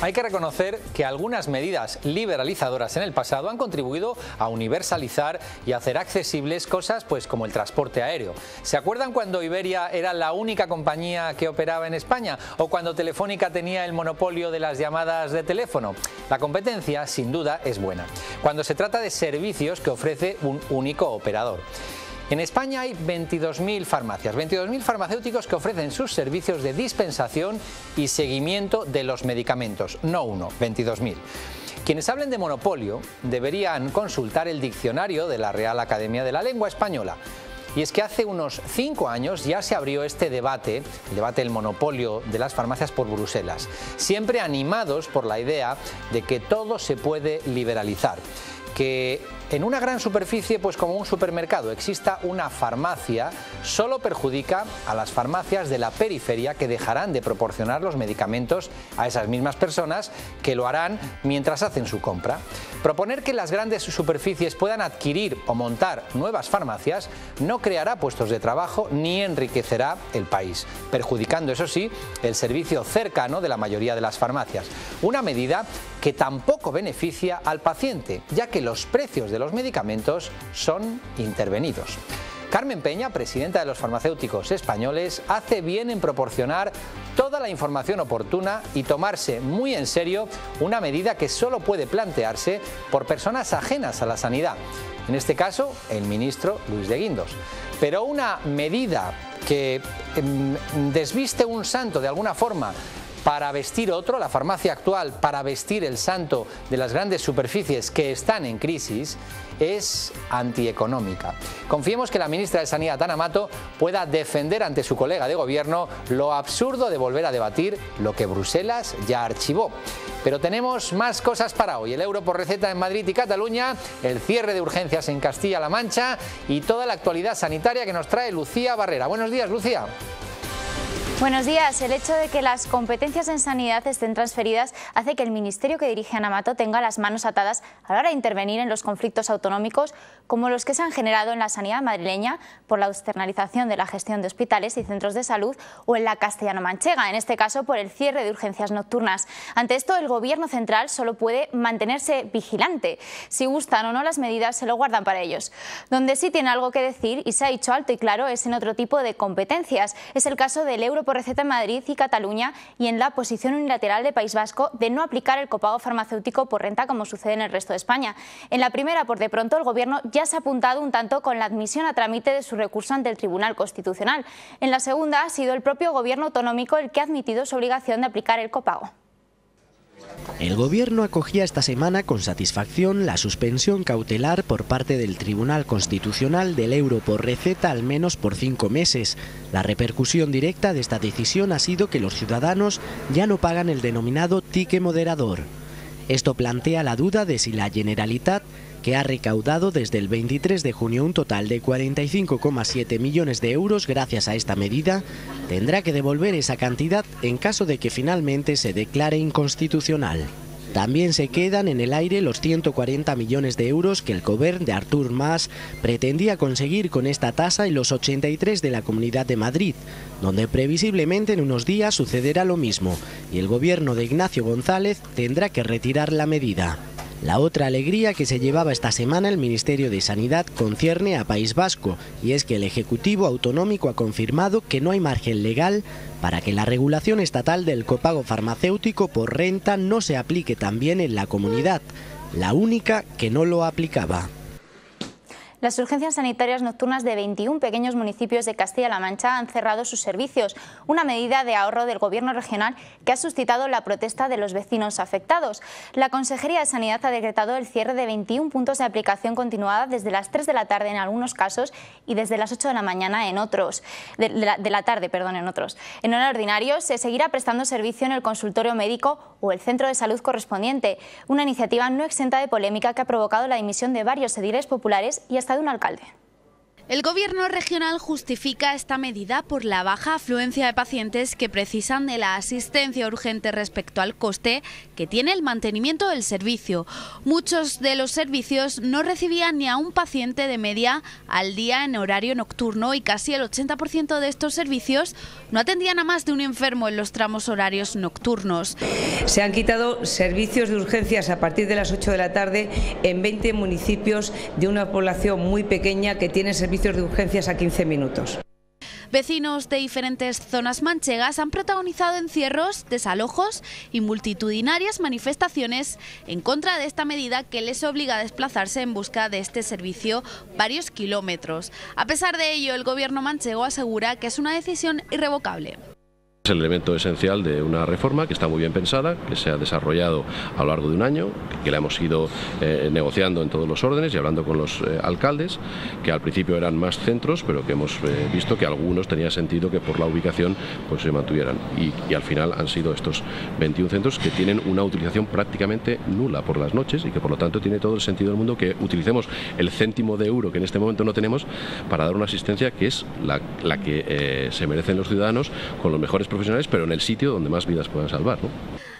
Hay que reconocer que algunas medidas liberalizadoras en el pasado han contribuido a universalizar y hacer accesibles cosas pues como el transporte aéreo. ¿Se acuerdan cuando Iberia era la única compañía que operaba en España o cuando Telefónica tenía el monopolio de las llamadas de teléfono? La competencia sin duda es buena cuando se trata de servicios que ofrece un único operador. En España hay 22.000 farmacias, 22.000 farmacéuticos que ofrecen sus servicios de dispensación y seguimiento de los medicamentos, no uno, 22.000. Quienes hablen de monopolio deberían consultar el diccionario de la Real Academia de la Lengua Española. Y es que hace unos cinco años ya se abrió este debate, el debate del monopolio de las farmacias por Bruselas, siempre animados por la idea de que todo se puede liberalizar, que en una gran superficie, pues como un supermercado, exista una farmacia, solo perjudica a las farmacias de la periferia que dejarán de proporcionar los medicamentos a esas mismas personas que lo harán mientras hacen su compra. Proponer que las grandes superficies puedan adquirir o montar nuevas farmacias no creará puestos de trabajo ni enriquecerá el país, perjudicando eso sí el servicio cercano de la mayoría de las farmacias. Una medida que tampoco beneficia al paciente, ya que los precios de los medicamentos son intervenidos. Carmen Peña, presidenta de los farmacéuticos españoles, hace bien en proporcionar toda la información oportuna y tomarse muy en serio una medida que solo puede plantearse por personas ajenas a la sanidad, en este caso el ministro Luis de Guindos. Pero una medida que em, desviste un santo de alguna forma para vestir otro, la farmacia actual para vestir el santo de las grandes superficies que están en crisis, es antieconómica. Confiemos que la ministra de Sanidad, Tanamato pueda defender ante su colega de gobierno lo absurdo de volver a debatir lo que Bruselas ya archivó. Pero tenemos más cosas para hoy. El euro por receta en Madrid y Cataluña, el cierre de urgencias en Castilla-La Mancha y toda la actualidad sanitaria que nos trae Lucía Barrera. Buenos días, Lucía. Buenos días. El hecho de que las competencias en sanidad estén transferidas hace que el ministerio que dirige Anamato tenga las manos atadas a la hora de intervenir en los conflictos autonómicos como los que se han generado en la sanidad madrileña por la externalización de la gestión de hospitales y centros de salud o en la castellano-manchega, en este caso por el cierre de urgencias nocturnas. Ante esto, el gobierno central solo puede mantenerse vigilante. Si gustan o no las medidas, se lo guardan para ellos. Donde sí tiene algo que decir y se ha dicho alto y claro es en otro tipo de competencias. Es el caso del euro por Receta en Madrid y Cataluña y en la posición unilateral de País Vasco de no aplicar el copago farmacéutico por renta como sucede en el resto de España. En la primera, por de pronto, el Gobierno ya se ha apuntado un tanto con la admisión a trámite de su recurso ante el Tribunal Constitucional. En la segunda, ha sido el propio Gobierno autonómico el que ha admitido su obligación de aplicar el copago. El Gobierno acogía esta semana con satisfacción la suspensión cautelar por parte del Tribunal Constitucional del euro por receta al menos por cinco meses. La repercusión directa de esta decisión ha sido que los ciudadanos ya no pagan el denominado tique moderador. Esto plantea la duda de si la Generalitat, que ha recaudado desde el 23 de junio un total de 45,7 millones de euros gracias a esta medida, tendrá que devolver esa cantidad en caso de que finalmente se declare inconstitucional. También se quedan en el aire los 140 millones de euros que el gobierno de Artur Mas pretendía conseguir con esta tasa y los 83 de la Comunidad de Madrid, donde previsiblemente en unos días sucederá lo mismo y el gobierno de Ignacio González tendrá que retirar la medida. La otra alegría que se llevaba esta semana el Ministerio de Sanidad concierne a País Vasco, y es que el Ejecutivo Autonómico ha confirmado que no hay margen legal para que la regulación estatal del copago farmacéutico por renta no se aplique también en la comunidad, la única que no lo aplicaba. Las urgencias sanitarias nocturnas de 21 pequeños municipios de Castilla-La Mancha han cerrado sus servicios, una medida de ahorro del Gobierno regional que ha suscitado la protesta de los vecinos afectados. La Consejería de Sanidad ha decretado el cierre de 21 puntos de aplicación continuada desde las 3 de la tarde en algunos casos y desde las 8 de la mañana en otros, de, la, tarde, perdón, en otros. En hora ordinario se seguirá prestando servicio en el consultorio médico o el centro de salud correspondiente, una iniciativa no exenta de polémica que ha provocado la dimisión de varios ediles populares y hasta de un alcalde. El gobierno regional justifica esta medida por la baja afluencia de pacientes que precisan de la asistencia urgente respecto al coste que tiene el mantenimiento del servicio. Muchos de los servicios no recibían ni a un paciente de media al día en horario nocturno y casi el 80% de estos servicios no atendían a más de un enfermo en los tramos horarios nocturnos. Se han quitado servicios de urgencias a partir de las 8 de la tarde en 20 municipios de una población muy pequeña que tiene servicios de urgencias a 15 minutos. Vecinos de diferentes zonas manchegas han protagonizado encierros, desalojos y multitudinarias manifestaciones en contra de esta medida que les obliga a desplazarse en busca de este servicio varios kilómetros. A pesar de ello, el gobierno manchego asegura que es una decisión irrevocable. Es el elemento esencial de una reforma que está muy bien pensada, que se ha desarrollado a lo largo de un año, que la hemos ido eh, negociando en todos los órdenes y hablando con los eh, alcaldes, que al principio eran más centros, pero que hemos eh, visto que algunos tenía sentido que por la ubicación pues, se mantuvieran. Y, al final han sido estos 21 centros que tienen una utilización prácticamente nula por las noches y que por lo tanto tiene todo el sentido del mundo que utilicemos el céntimo de euro que en este momento no tenemos para dar una asistencia que es la, la que se merecen los ciudadanos con los mejores pero en el sitio donde más vidas puedan salvar.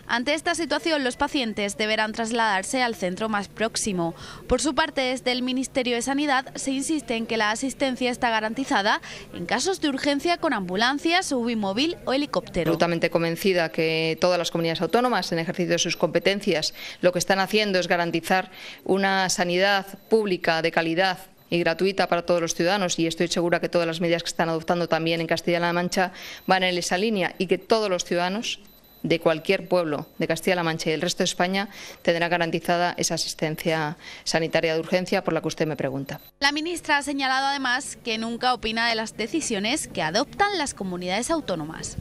Ante esta situación, los pacientes deberán trasladarse al centro más próximo. Por su parte, desde el Ministerio de Sanidad se insiste en que la asistencia está garantizada en casos de urgencia con ambulancias, móvil o helicóptero. Absolutamente convencida que todas las comunidades autónomas, en ejercicio de sus competencias, lo que están haciendo es garantizar una sanidad pública de calidad y gratuita para todos los ciudadanos y estoy segura que todas las medidas que están adoptando también en Castilla-La Mancha van en esa línea y que todos los ciudadanos de cualquier pueblo de Castilla-La Mancha y del resto de España tendrán garantizada esa asistencia sanitaria de urgencia por la que usted me pregunta. La ministra ha señalado además que nunca opina de las decisiones que adoptan las comunidades autónomas.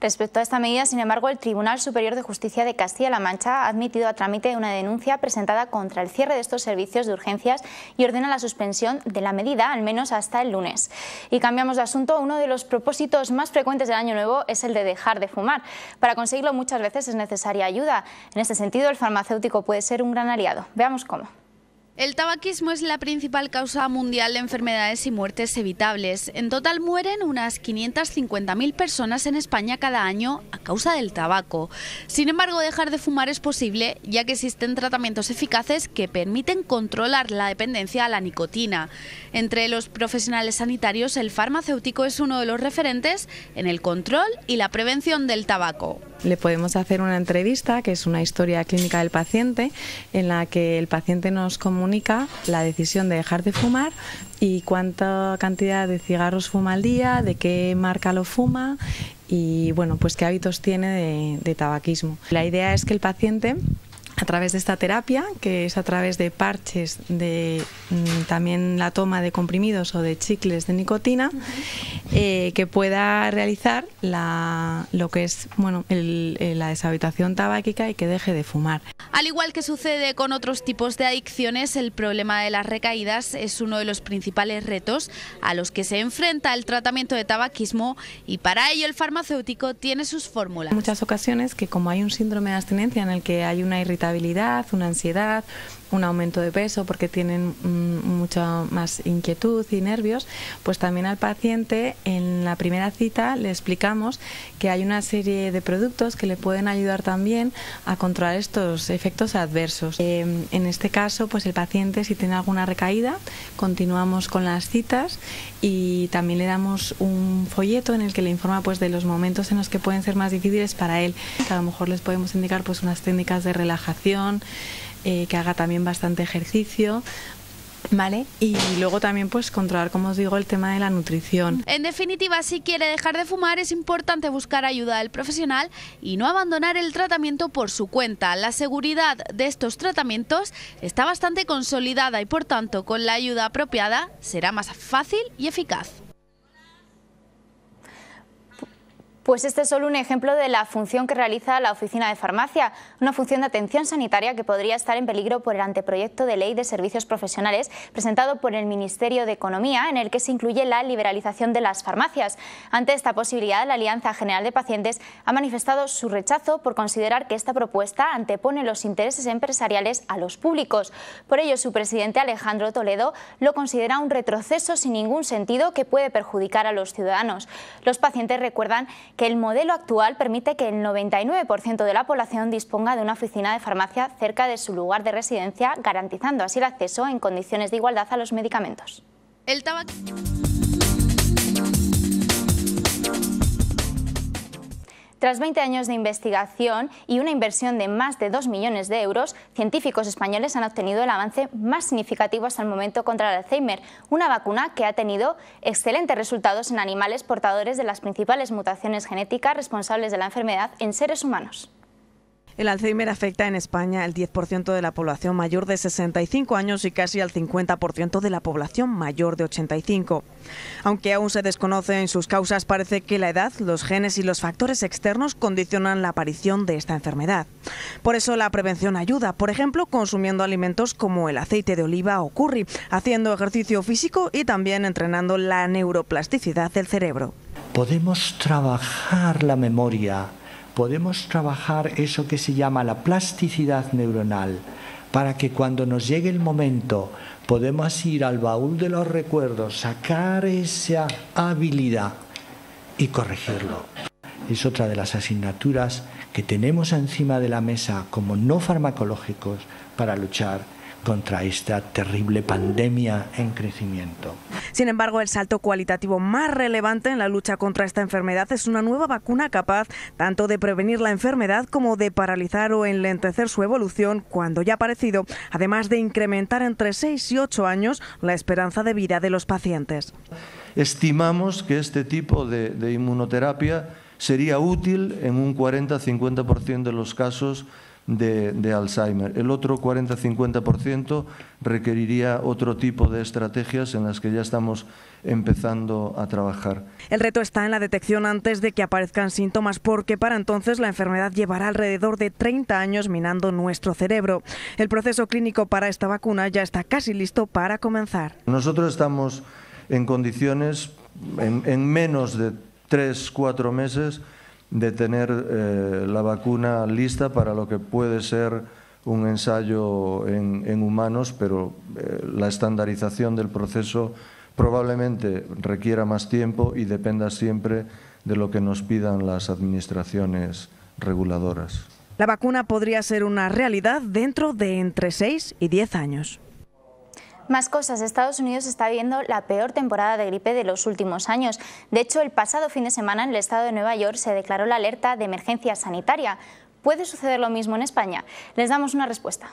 Respecto a esta medida, sin embargo, el Tribunal Superior de Justicia de Castilla-La Mancha ha admitido a trámite una denuncia presentada contra el cierre de estos servicios de urgencias y ordena la suspensión de la medida, al menos hasta el lunes. Y cambiamos de asunto. Uno de los propósitos más frecuentes del Año Nuevo es el de dejar de fumar. Para conseguirlo muchas veces es necesaria ayuda. En este sentido, el farmacéutico puede ser un gran aliado. Veamos cómo. El tabaquismo es la principal causa mundial de enfermedades y muertes evitables. En total mueren unas 550.000 personas en España cada año a causa del tabaco. Sin embargo, dejar de fumar es posible, ya que existen tratamientos eficaces que permiten controlar la dependencia a la nicotina. Entre los profesionales sanitarios, el farmacéutico es uno de los referentes en el control y la prevención del tabaco le podemos hacer una entrevista, que es una historia clínica del paciente, en la que el paciente nos comunica la decisión de dejar de fumar y cuánta cantidad de cigarros fuma al día, de qué marca lo fuma y bueno, pues qué hábitos tiene de, de tabaquismo. La idea es que el paciente a través de esta terapia, que es a través de parches de mm, también la toma de comprimidos o de chicles de nicotina, eh, que pueda realizar la, lo que es bueno, la deshabitación tabáquica y que deje de fumar. Al igual que sucede con otros tipos de adicciones, el problema de las recaídas es uno de los principales retos a los que se enfrenta el tratamiento de tabaquismo y para ello el farmacéutico tiene sus fórmulas. En muchas ocasiones que como hay un síndrome de abstinencia en el que hay una irritabilidad, una ansiedad, un aumento de peso porque tienen mm, mucha más inquietud y nervios, pues también al paciente en la primera cita le explicamos que hay una serie de productos que le pueden ayudar también a controlar estos efectos adversos. Eh, en este caso, pues el paciente si tiene alguna recaída, continuamos con las citas y también le damos un folleto en el que le informa pues de los momentos en los que pueden ser más difíciles para él. A lo mejor les podemos indicar pues unas técnicas de relajación, eh, que haga también bastante ejercicio, ¿Vale? Y luego también pues controlar, como os digo, el tema de la nutrición. En definitiva, si quiere dejar de fumar es importante buscar ayuda del profesional y no abandonar el tratamiento por su cuenta. La seguridad de estos tratamientos está bastante consolidada y por tanto con la ayuda apropiada será más fácil y eficaz. Pues este es solo un ejemplo de la función que realiza la Oficina de Farmacia, una función de atención sanitaria que podría estar en peligro por el anteproyecto de ley de servicios profesionales presentado por el Ministerio de Economía, en el que se incluye la liberalización de las farmacias. Ante esta posibilidad, la Alianza General de Pacientes ha manifestado su rechazo por considerar que esta propuesta antepone los intereses empresariales a los públicos. Por ello, su presidente Alejandro Toledo lo considera un retroceso sin ningún sentido que puede perjudicar a los ciudadanos. Los pacientes recuerdan que el modelo actual permite que el 99% de la población disponga de una oficina de farmacia cerca de su lugar de residencia, garantizando así el acceso en condiciones de igualdad a los medicamentos. Tras 20 años de investigación y una inversión de más de 2 millones de euros, científicos españoles han obtenido el avance más significativo hasta el momento contra el Alzheimer, una vacuna que ha tenido excelentes resultados en animales portadores de las principales mutaciones genéticas responsables de la enfermedad en seres humanos. El Alzheimer afecta en España al 10% de la población mayor de 65 años y casi al 50% de la población mayor de 85. Aunque aún se desconocen sus causas, parece que la edad, los genes y los factores externos condicionan la aparición de esta enfermedad. Por eso la prevención ayuda, por ejemplo, consumiendo alimentos como el aceite de oliva o curry, haciendo ejercicio físico y también entrenando la neuroplasticidad del cerebro. Podemos trabajar la memoria podemos trabajar eso que se llama la plasticidad neuronal para que cuando nos llegue el momento podemos ir al baúl de los recuerdos, sacar esa habilidad y corregirlo. Es otra de las asignaturas que tenemos encima de la mesa como no farmacológicos para luchar contra esta terrible pandemia en crecimiento. Sin embargo, el salto cualitativo más relevante en la lucha contra esta enfermedad es una nueva vacuna capaz tanto de prevenir la enfermedad como de paralizar o enlentecer su evolución cuando ya ha aparecido, además de incrementar entre 6 y 8 años la esperanza de vida de los pacientes. Estimamos que este tipo de, de inmunoterapia sería útil en un 40-50% de los casos de, Alzheimer. El otro 40-50% requeriría otro tipo de estrategias en las que ya estamos empezando a trabajar. El reto está en la detección antes de que aparezcan síntomas porque para entonces la enfermedad llevará alrededor de 30 años minando nuestro cerebro. El proceso clínico para esta vacuna ya está casi listo para comenzar. Nosotros estamos en condiciones, en, en menos de 3-4 meses, de tener eh, la vacuna lista para lo que puede ser un ensayo en, humanos, pero eh, la estandarización del proceso probablemente requiera más tiempo y dependa siempre de lo que nos pidan las administraciones reguladoras. La vacuna podría ser una realidad dentro de entre 6 y 10 años. Más cosas, Estados Unidos está viendo la peor temporada de gripe de los últimos años. De hecho, el pasado fin de semana en el estado de Nueva York se declaró la alerta de emergencia sanitaria. ¿Puede suceder lo mismo en España? Les damos una respuesta.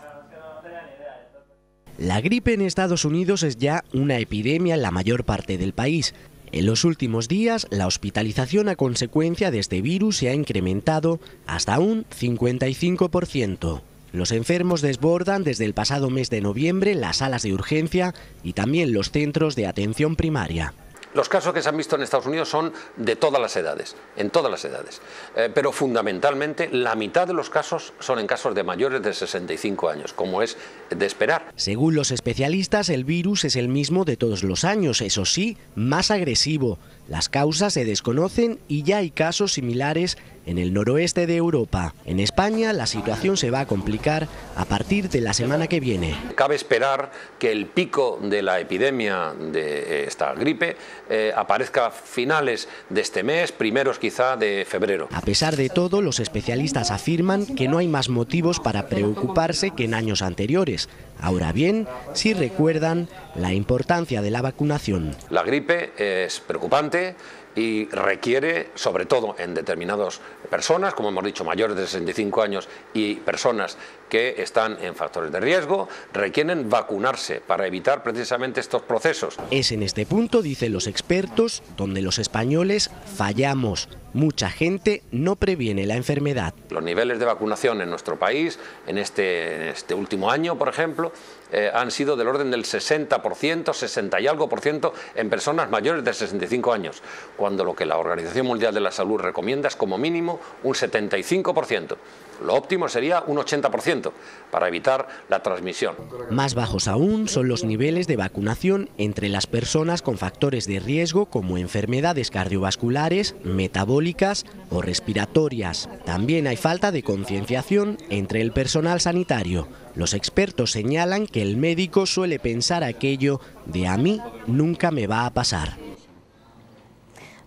La gripe en Estados Unidos es ya una epidemia en la mayor parte del país. En los últimos días, la hospitalización a consecuencia de este virus se ha incrementado hasta un 55%. Los enfermos desbordan desde el pasado mes de noviembre las salas de urgencia y también los centros de atención primaria. Los casos que se han visto en Estados Unidos son de todas las edades, en todas las edades, eh, pero fundamentalmente la mitad de los casos son en casos de mayores de 65 años, como es de esperar. Según los especialistas, el virus es el mismo de todos los años, eso sí, más agresivo. Las causas se desconocen y ya hay casos similares en el noroeste de Europa. En España la situación se va a complicar a partir de la semana que viene. Cabe esperar que el pico de la epidemia de eh, esta gripe eh, aparezca a finales de este mes, primeros quizá de febrero. A pesar de todo, los especialistas afirman que no hay más motivos para preocuparse que en años anteriores. Ahora bien, si recuerdan, la importancia de la vacunación. La gripe es preocupante y requiere, sobre todo en determinadas personas, como hemos dicho, mayores de 65 años y personas que están en factores de riesgo, requieren vacunarse para evitar precisamente estos procesos. Es en este punto, dicen los expertos, donde los españoles fallamos. Mucha gente no previene la enfermedad. Los niveles de vacunación en nuestro país, en este, este último año, por ejemplo, eh, han sido del orden del 60%, 60 y algo por ciento en personas mayores de 65 años, cuando lo que la Organización Mundial de la Salud recomienda es como mínimo un 75%. Lo óptimo sería un 80% para evitar la transmisión. Más bajos aún son los niveles de vacunación entre las personas con factores de riesgo como enfermedades cardiovasculares, metabólicas o respiratorias. También hay falta de concienciación entre el personal sanitario. Los expertos señalan que el médico suele pensar aquello de a mí nunca me va a pasar.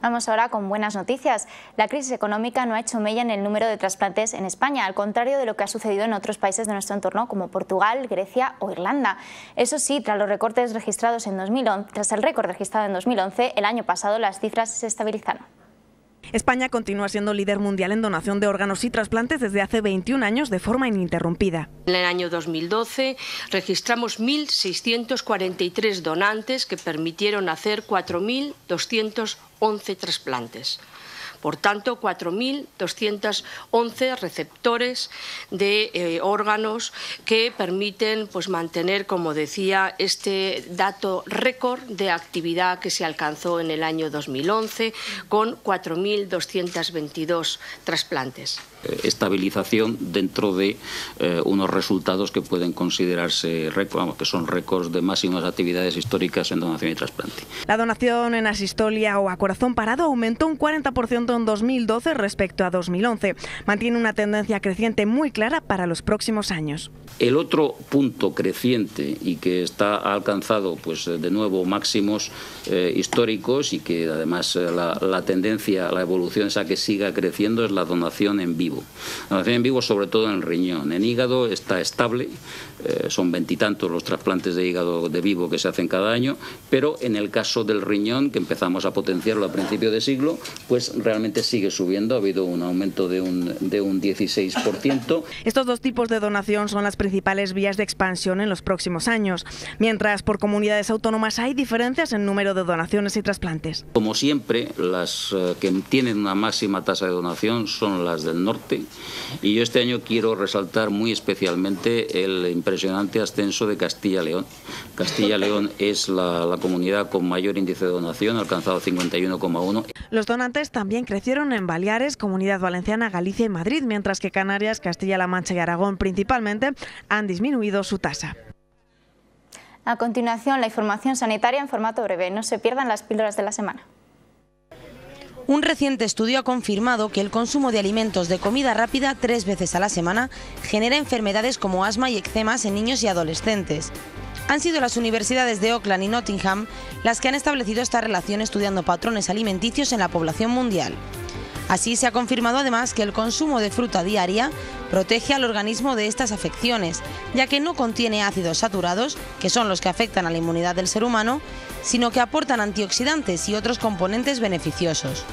Vamos ahora con buenas noticias. La crisis económica no ha hecho mella en el número de trasplantes en España, al contrario de lo que ha sucedido en otros países de nuestro entorno como Portugal, Grecia o Irlanda. Eso sí, tras los recortes registrados en 2011, tras el récord registrado en 2011, el año pasado las cifras se estabilizaron. España continúa siendo líder mundial en donación de órganos y trasplantes desde hace 21 años de forma ininterrumpida. En el año 2012 registramos 1.643 donantes que permitieron hacer 4.211 trasplantes. Por tanto, 4.211 receptores de eh, órganos que permiten pues, mantener, como decía, este dato récord de actividad que se alcanzó en el año 2011 con 4.222 trasplantes. Eh, estabilización dentro de eh, unos resultados que pueden considerarse récord, que son récords de máximas actividades históricas en donación y trasplante. La donación en asistolia o a corazón parado aumentó un 40% en 2012 respecto a 2011. Mantiene una tendencia creciente muy clara para los próximos años. El otro punto creciente y que está alcanzado pues de nuevo máximos eh, históricos y que además la, la tendencia, la evolución a que siga creciendo es la donación en vivo. La donación en vivo sobre todo en riñón. En hígado está estable, eh, son veintitantos los trasplantes de hígado de vivo que se hacen cada año, pero en el caso del riñón, que empezamos a potenciarlo a principios de siglo, pues realmente sigue subiendo. Ha habido un aumento de un, de un 16%. Estos dos tipos de donación son las principales vías de expansión en los próximos años, mientras por comunidades autónomas hay diferencias en número de donaciones y trasplantes. Como siempre, las eh, que tienen una máxima tasa de donación son las del norte y yo este año quiero resaltar muy especialmente el impresionante ascenso de Castilla-León. Castilla-León es la, la comunidad con mayor índice de donación, alcanzado 51,1. Los donantes también crecieron en Baleares, Comunidad Valenciana, Galicia y Madrid, mientras que Canarias, Castilla-La Mancha y Aragón principalmente han disminuido su tasa. A continuación, la información sanitaria en formato breve. No se pierdan las píldoras de la semana. Un reciente estudio ha confirmado que el consumo de alimentos de comida rápida tres veces a la semana genera enfermedades como asma y eczemas en niños y adolescentes. Han sido las universidades de Auckland y Nottingham las que han establecido esta relación estudiando patrones alimenticios en la población mundial. Así se ha confirmado además que el consumo de fruta diaria protege al organismo de estas afecciones, ya que no contiene ácidos saturados, que son los que afectan a la inmunidad del ser humano, sino que aportan antioxidantes y otros componentes beneficiosos.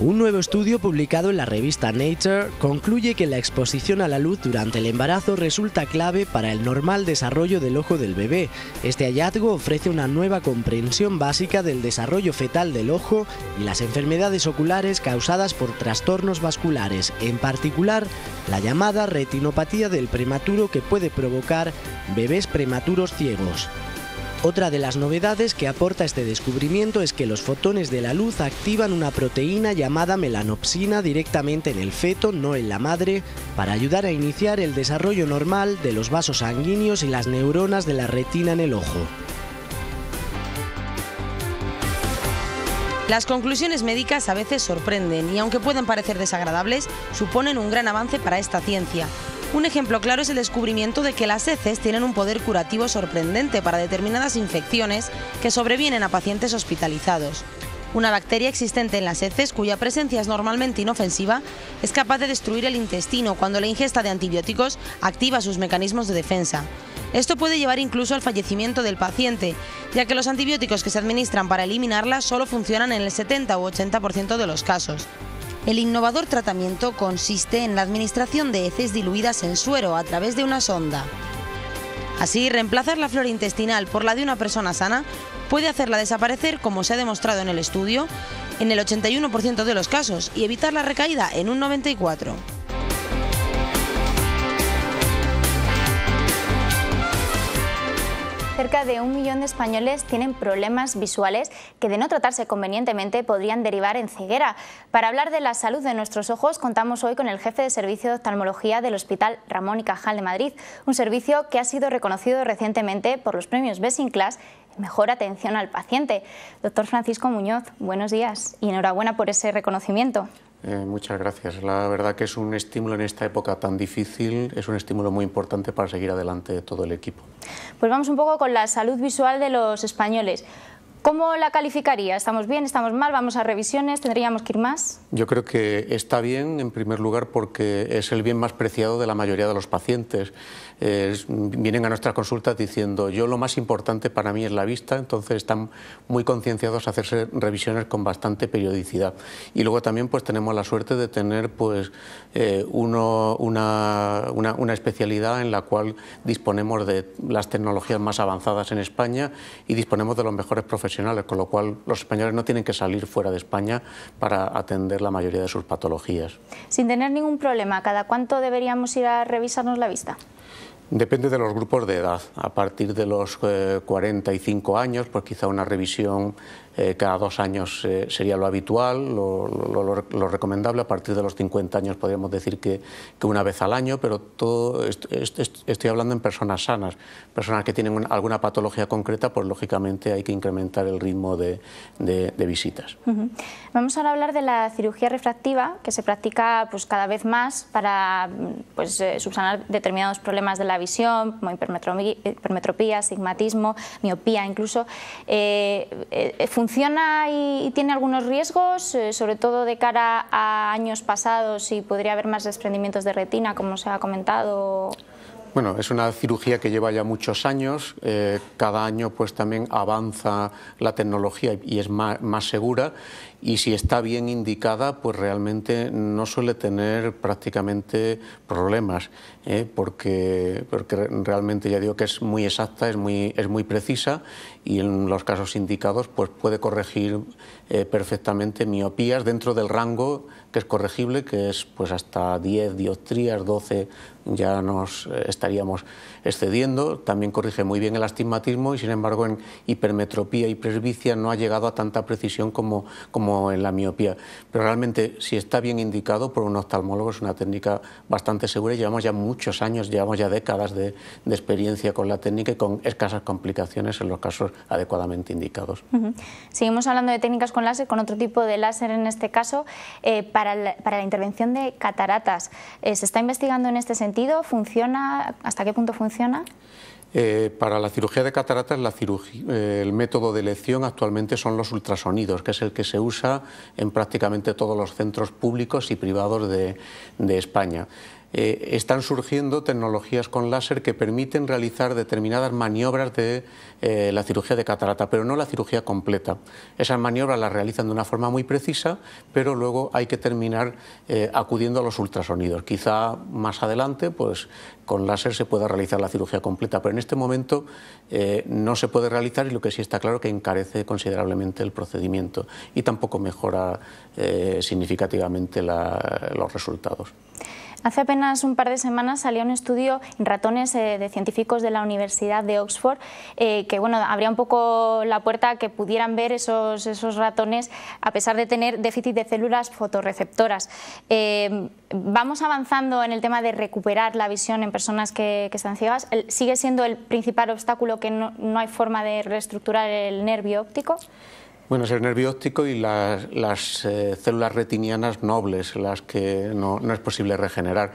Un nuevo estudio publicado en la revista Nature concluye que la exposición a la luz durante el embarazo resulta clave para el normal desarrollo del ojo del bebé. Este hallazgo ofrece una nueva comprensión básica del desarrollo fetal del ojo y las enfermedades oculares causadas por trastornos vasculares, en particular la llamada retinopatía del prematuro que puede provocar bebés prematuros ciegos. Otra de las novedades que aporta este descubrimiento es que los fotones de la luz activan una proteína llamada melanopsina directamente en el feto, no en la madre, para ayudar a iniciar el desarrollo normal de los vasos sanguíneos y las neuronas de la retina en el ojo. Las conclusiones médicas a veces sorprenden y aunque pueden parecer desagradables, suponen un gran avance para esta ciencia, un ejemplo claro es el descubrimiento de que las heces tienen un poder curativo sorprendente para determinadas infecciones que sobrevienen a pacientes hospitalizados. Una bacteria existente en las heces, cuya presencia es normalmente inofensiva, es capaz de destruir el intestino cuando la ingesta de antibióticos activa sus mecanismos de defensa. Esto puede llevar incluso al fallecimiento del paciente, ya que los antibióticos que se administran para eliminarla solo funcionan en el 70 u 80% de los casos. El innovador tratamiento consiste en la administración de heces diluidas en suero a través de una sonda. Así, reemplazar la flora intestinal por la de una persona sana puede hacerla desaparecer, como se ha demostrado en el estudio, en el 81% de los casos y evitar la recaída en un 94%. cerca de un millón de españoles tienen problemas visuales que de no tratarse convenientemente podrían derivar en ceguera. Para hablar de la salud de nuestros ojos contamos hoy con el jefe de servicio de oftalmología del Hospital Ramón y Cajal de Madrid, un servicio que ha sido reconocido recientemente por los premios Best in Class mejor atención al paciente. Doctor Francisco Muñoz, buenos días y enhorabuena por ese reconocimiento. Eh, muchas gracias. La verdad que es un estímulo en esta época tan difícil, es un estímulo muy importante para seguir adelante todo el equipo. Pues vamos un poco con la salud visual de los españoles. ¿Cómo la calificaría? ¿Estamos bien? ¿Estamos mal? ¿Vamos a revisiones? ¿Tendríamos que ir más? Yo creo que está bien, en primer lugar, porque es el bien más preciado de la mayoría de los pacientes. Eh, vienen a nuestras consultas diciendo yo lo más importante para mí es la vista, entonces están muy concienciados a hacerse revisiones con bastante periodicidad. Y luego también pues tenemos la suerte de tener pues eh, una especialidad en la cual disponemos de las tecnologías más avanzadas en España y disponemos de los mejores profesionales, con lo cual los españoles no tienen que salir fuera de España para atender la mayoría de sus patologías. Sin tener ningún problema, ¿cada cuánto deberíamos ir a revisarnos la vista? Depende de los grupos de edad. A partir de los 45 eh, años, pues quizá una revisión eh, cada dos años eh, sería lo habitual, lo, recomendable. A partir de los 50 años podríamos decir que, una vez al año, pero todo estoy hablando en personas sanas. Personas que tienen alguna patología concreta, pues lógicamente hay que incrementar el ritmo de, visitas. Vamos ahora a hablar de la cirugía refractiva, que se practica pues, cada vez más para pues, eh, subsanar determinados problemas de la visión, como hipermetropía, astigmatismo, miopía incluso funciona y, tiene algunos riesgos, eh, sobre todo de cara a años pasados y podría haber más desprendimientos de retina, como se ha comentado. Bueno, es una cirugía que lleva ya muchos años, eh, cada año pues también avanza la tecnología y es más segura y si está bien indicada, pues realmente no suele tener prácticamente problemas, ¿eh? porque, realmente ya digo que es muy exacta, es muy, es muy precisa y en los casos indicados pues puede corregir eh, perfectamente miopías dentro del rango que es corregible, que es pues hasta 10 dioptrías, 12 ya nos eh, estaríamos excediendo, también corrige muy bien el astigmatismo y sin embargo en hipermetropía y presbicia no ha llegado a tanta precisión como, como en la miopía. Pero realmente si está bien indicado por un oftalmólogo es una técnica bastante segura y llevamos ya muchos años, llevamos ya décadas de, experiencia con la técnica y con escasas complicaciones en los casos adecuadamente indicados. Seguimos hablando de técnicas con láser, con otro tipo de láser en este caso, eh, para, la, para, la, intervención de cataratas. Eh, ¿Se está investigando en este sentido? ¿Funciona? ¿Hasta qué punto funciona? funciona? Eh, para la cirugía de cataratas, la cirugía, eh, el método de elección actualmente son los ultrasonidos, que es el que se usa en prácticamente todos los centros públicos y privados de, España. Eh, están surgiendo tecnologías con láser que permiten realizar determinadas maniobras de la cirugía de catarata, pero no la cirugía completa. Esas maniobras las realizan de una forma muy precisa, pero luego hay que terminar acudiendo a los ultrasonidos. Quizá más adelante pues, con láser se pueda realizar la cirugía completa, pero en este momento eh, no se puede realizar y lo que sí está claro es que encarece considerablemente el procedimiento y tampoco mejora eh, significativamente los resultados. Hace apenas un par de semanas salió un estudio en ratones eh, de científicos de la Universidad de Oxford que bueno, abría un poco la puerta a que pudieran ver esos, esos ratones a pesar de tener déficit de células fotorreceptoras. ¿Vamos avanzando en el tema de recuperar la visión en personas que, están ciegas, ¿sigue siendo el principal obstáculo que no, hay forma de reestructurar el nervio óptico? Bueno, es el nervio óptico y las, eh, células retinianas nobles, las que no es posible regenerar.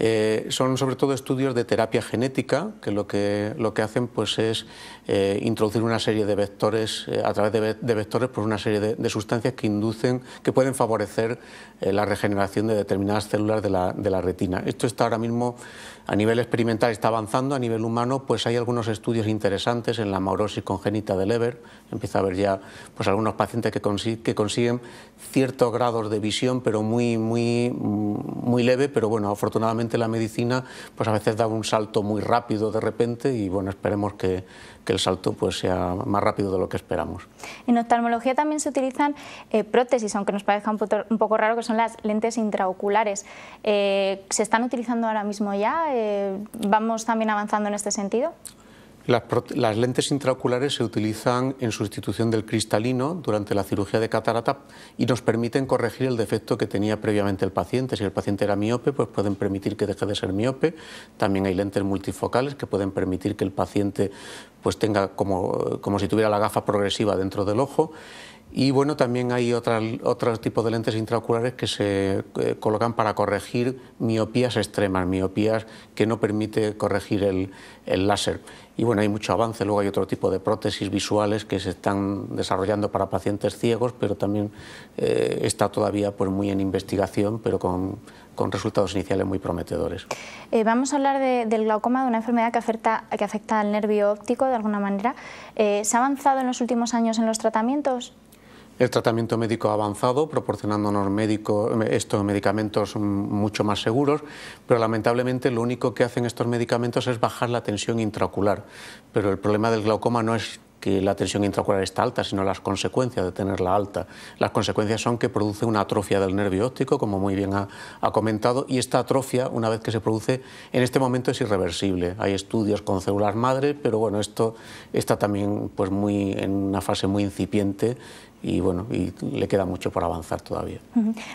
Eh, son sobre todo estudios de terapia genética, que lo que, lo que hacen pues, es eh, introducir una serie de vectores, eh, a través de, vectores, por pues, una serie de, sustancias que inducen, que pueden favorecer la regeneración de determinadas células de la, retina. Esto está ahora mismo a nivel experimental está avanzando, a nivel humano pues hay algunos estudios interesantes en la maurosis congénita del Leber, empieza a haber ya pues algunos pacientes que, consiguen, que consiguen ciertos grados de visión, pero muy, muy, muy leve, pero bueno, afortunadamente la medicina pues a veces da un salto muy rápido de repente y bueno, esperemos que, el salto pues sea más rápido de lo que esperamos. En oftalmología también se utilizan eh, prótesis, aunque nos parezca un, poco raro, que son las lentes intraoculares. Eh, ¿Se están utilizando ahora mismo ya? Eh, ¿Vamos también avanzando en este sentido? Las, lentes intraoculares se utilizan en sustitución del cristalino durante la cirugía de catarata y nos permiten corregir el defecto que tenía previamente el paciente. Si el paciente era miope, pues pueden permitir que deje de ser miope. También hay lentes multifocales que pueden permitir que el paciente pues tenga como si tuviera la gafa progresiva dentro del ojo. Y bueno, también hay otro tipo de lentes intraoculares que se eh, colocan para corregir miopías extremas, miopías que no permite corregir el, láser. Y bueno, hay mucho avance, luego hay otro tipo de prótesis visuales que se están desarrollando para pacientes ciegos, pero también eh, está todavía pues, muy en investigación, pero con, resultados iniciales muy prometedores. Eh, vamos a hablar del glaucoma, de una enfermedad que afecta, que afecta al nervio óptico de alguna manera. ¿Se ha avanzado en los últimos años en los tratamientos? el tratamiento médico ha avanzado, proporcionándonos médico, estos medicamentos mucho más seguros, pero lamentablemente lo único que hacen estos medicamentos es bajar la tensión intraocular. Pero el problema del glaucoma no es que la tensión intraocular está alta, sino las consecuencias de tenerla alta. Las consecuencias son que produce una atrofia del nervio óptico, como muy bien ha, comentado, y esta atrofia, una vez que se produce, en este momento es irreversible. Hay estudios con células madre, pero bueno, esto está también pues muy, en una fase muy incipiente y bueno, y le queda mucho por avanzar todavía.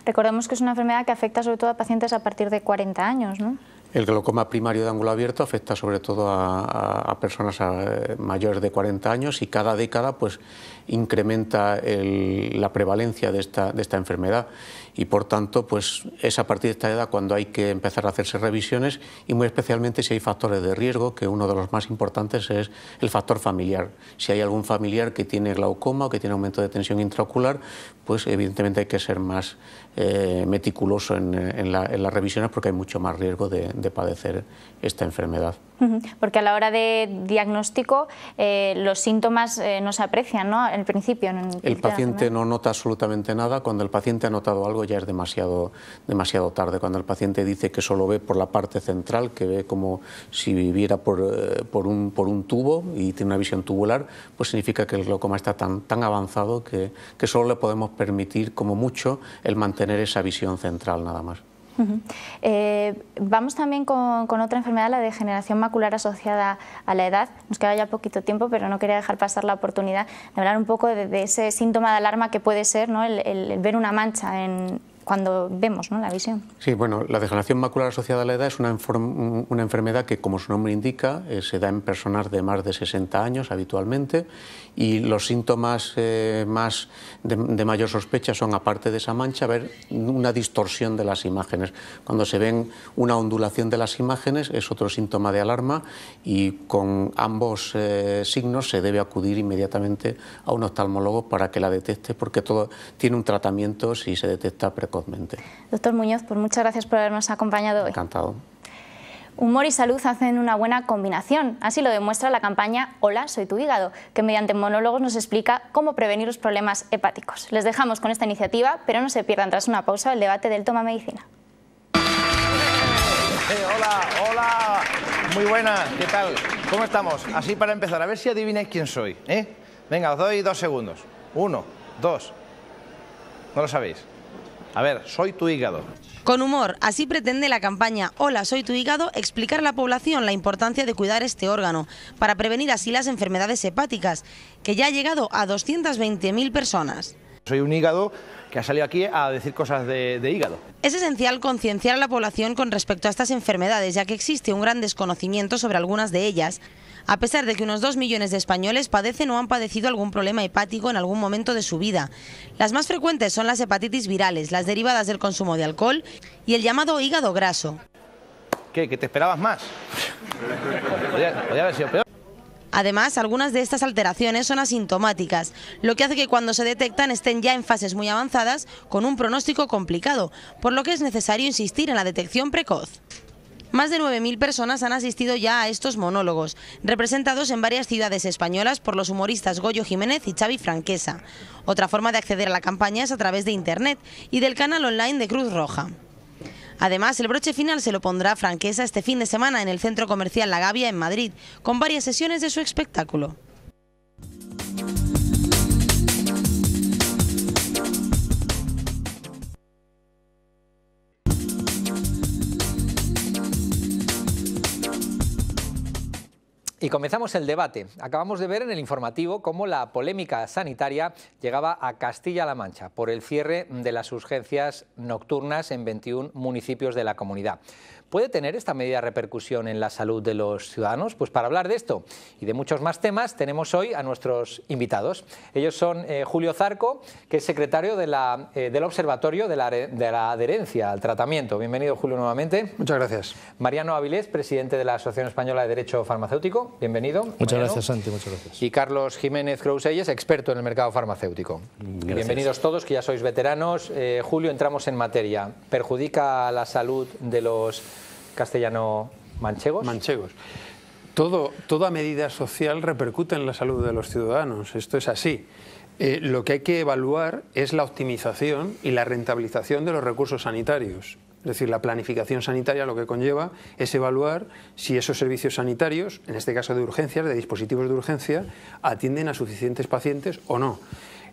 Recordemos que es una enfermedad que afecta sobre todo a pacientes a partir de 40 años, ¿no? El glaucoma primario de ángulo abierto afecta sobre todo a, personas eh, mayores de 40 años y cada década pues, incrementa la prevalencia de esta, de esta, enfermedad y por tanto pues, es a partir de esta edad cuando hay que empezar a hacerse revisiones y muy especialmente si hay factores de riesgo, que uno de los más importantes es el factor familiar. Si hay algún familiar que tiene glaucoma o que tiene aumento de tensión intraocular, pues evidentemente hay que ser más eh, meticuloso eh, en, las revisiones porque hay mucho más riesgo de padecer esta enfermedad. Porque a la hora de diagnóstico eh, los síntomas eh, no se aprecian, ¿no? Al principio. el, paciente no nota absolutamente nada. Cuando el paciente ha notado algo ya es demasiado, demasiado tarde. Cuando el paciente dice que solo ve por la parte central, que ve como si viviera por, eh, un, tubo y tiene una visión tubular, pues significa que el glaucoma está tan, tan avanzado que, que solo le podemos permitir, como mucho, el mantener esa visión central nada más. Eh, vamos también con, otra enfermedad, la degeneración macular asociada a la edad. Nos queda ya poquito tiempo, pero no quería dejar pasar la oportunidad de hablar un poco de, ese síntoma de alarma que puede ser ¿no? el ver una mancha en, cuando vemos ¿no? la visión. Sí, bueno, la degeneración macular asociada a la edad es una, una enfermedad que, como su nombre indica, eh, se da en personas de más de 60 años habitualmente y los síntomas eh, más de, mayor sospecha son, aparte de esa mancha, ver una distorsión de las imágenes. Cuando se ven una ondulación de las imágenes es otro síntoma de alarma y con ambos eh, signos se debe acudir inmediatamente a un oftalmólogo para que la detecte porque todo tiene un tratamiento si se detecta Doctor Muñoz, pues muchas gracias por habernos acompañado hoy. Encantado. Humor y salud hacen una buena combinación, así lo demuestra la campaña Hola, soy tu hígado, que mediante monólogos nos explica cómo prevenir los problemas hepáticos. Les dejamos con esta iniciativa, pero no se pierdan tras una pausa el debate del toma medicina. Eh, hola, hola, muy buena, ¿qué tal? ¿Cómo estamos? Así para empezar, a ver si adivináis quién soy, ¿eh? Venga, os doy dos segundos. Uno, dos. No lo sabéis. A ver, soy tu hígado. Con humor, así pretende la campaña Hola, soy tu hígado explicar a la población la importancia de cuidar este órgano para prevenir así las enfermedades hepáticas, que ya ha llegado a 220.000 personas. Soy un hígado que ha salido aquí a decir cosas de, hígado. Es esencial concienciar a la población con respecto a estas enfermedades, ya que existe un gran desconocimiento sobre algunas de ellas. A pesar de que unos 2 millones de españoles padecen o han padecido algún problema hepático en algún momento de su vida, las más frecuentes son las hepatitis virales, las derivadas del consumo de alcohol y el llamado hígado graso. ¿Qué? ¿Que te esperabas más? podría, haber sido peor. Además, algunas de estas alteraciones son asintomáticas, lo que hace que cuando se detectan estén ya en fases muy avanzadas con un pronóstico complicado, por lo que es necesario insistir en la detección precoz. Más de 9.000 personas han asistido ya a estos monólogos, representados en varias ciudades españolas por los humoristas Goyo Jiménez y Xavi Franquesa. Otra forma de acceder a la campaña es a través de Internet y del canal online de Cruz Roja. Además, el broche final se lo pondrá Franquesa este fin de semana en el Centro Comercial La Gavia en Madrid, con varias sesiones de su espectáculo. Y comenzamos el debate. Acabamos de ver en el informativo cómo la polémica sanitaria llegaba a Castilla-La Mancha por el cierre de las urgencias nocturnas en 21 municipios de la comunidad. ¿Puede tener esta medida repercusión en la salud de los ciudadanos? Pues para hablar de esto y de muchos más temas tenemos hoy a nuestros invitados. Ellos son eh, Julio Zarco, que es secretario eh, del Observatorio de la, Adherencia al Tratamiento. Bienvenido, Julio, nuevamente. Muchas gracias. Mariano Avilés, presidente de la Asociación Española de Derecho Farmacéutico. Bienvenido. Muchas gracias, Santi. Muchas gracias. Y Carlos Jiménez Crouselles, experto en el mercado farmacéutico. Bienvenidos todos, que ya sois veteranos. Eh, Julio, entramos en materia. ¿Perjudica la salud de los castellano manchegos. Manchegos. Todo, toda medida social repercute en la salud de los ciudadanos, esto es así. Eh, lo que hay que evaluar es la optimización y la rentabilización de los recursos sanitarios. Es decir, la planificación sanitaria lo que conlleva es evaluar si esos servicios sanitarios, en este caso de urgencias, de dispositivos de urgencia, atienden a suficientes pacientes o no.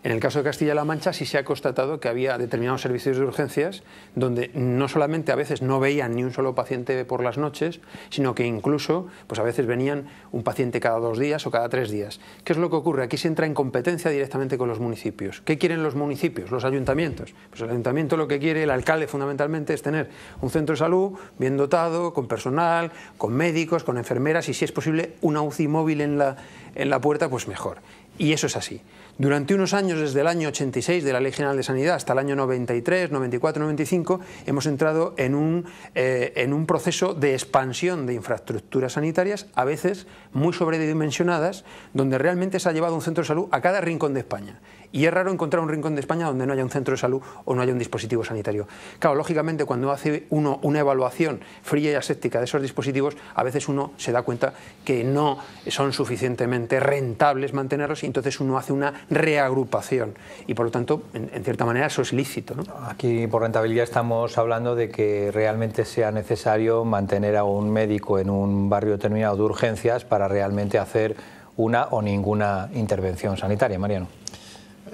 En el caso de Castilla-La Mancha sí se ha constatado que había determinados servicios de urgencias donde no solamente a veces no veían ni un solo paciente por las noches, sino que incluso pues a veces venían un paciente cada dos días o cada tres días. ¿Qué es lo que ocurre? Aquí se entra en competencia directamente con los municipios. ¿Qué quieren los municipios, los ayuntamientos? Pues el ayuntamiento lo que quiere, el alcalde fundamentalmente, es tener un centro de salud bien dotado, con personal, con médicos, con enfermeras y si es posible una UCI móvil en la puerta, pues mejor. Y eso es así. Durante unos años, desde el año 86 de la Ley General de Sanidad hasta el año 93, 94, 95, hemos entrado en un, eh, en un proceso de expansión de infraestructuras sanitarias, a veces muy sobredimensionadas, donde realmente se ha llevado un centro de salud a cada rincón de España. Y es raro encontrar un rincón de España donde no haya un centro de salud o no haya un dispositivo sanitario. Claro, lógicamente cuando hace uno una evaluación fría y aséptica de esos dispositivos, a veces uno se da cuenta que no son suficientemente rentables mantenerlos y entonces uno hace una reagrupación. Y por lo tanto, en, cierta manera, eso es lícito. Aquí por rentabilidad estamos hablando de que realmente sea necesario mantener a un médico en un barrio determinado de urgencias para realmente hacer una o ninguna intervención sanitaria, Mariano.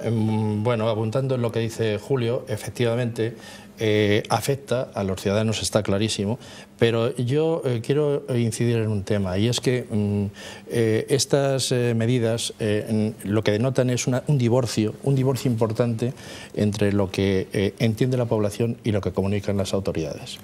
Em, bueno, apuntando en lo que dice Julio, efectivamente, eh, afecta a los ciudadanos, está clarísimo, pero yo eh, quiero incidir en un tema y es que mm, eh, estas medidas lo que denotan es un divorcio, un divorcio importante entre lo que entiende la población y lo que comunican las autoridades.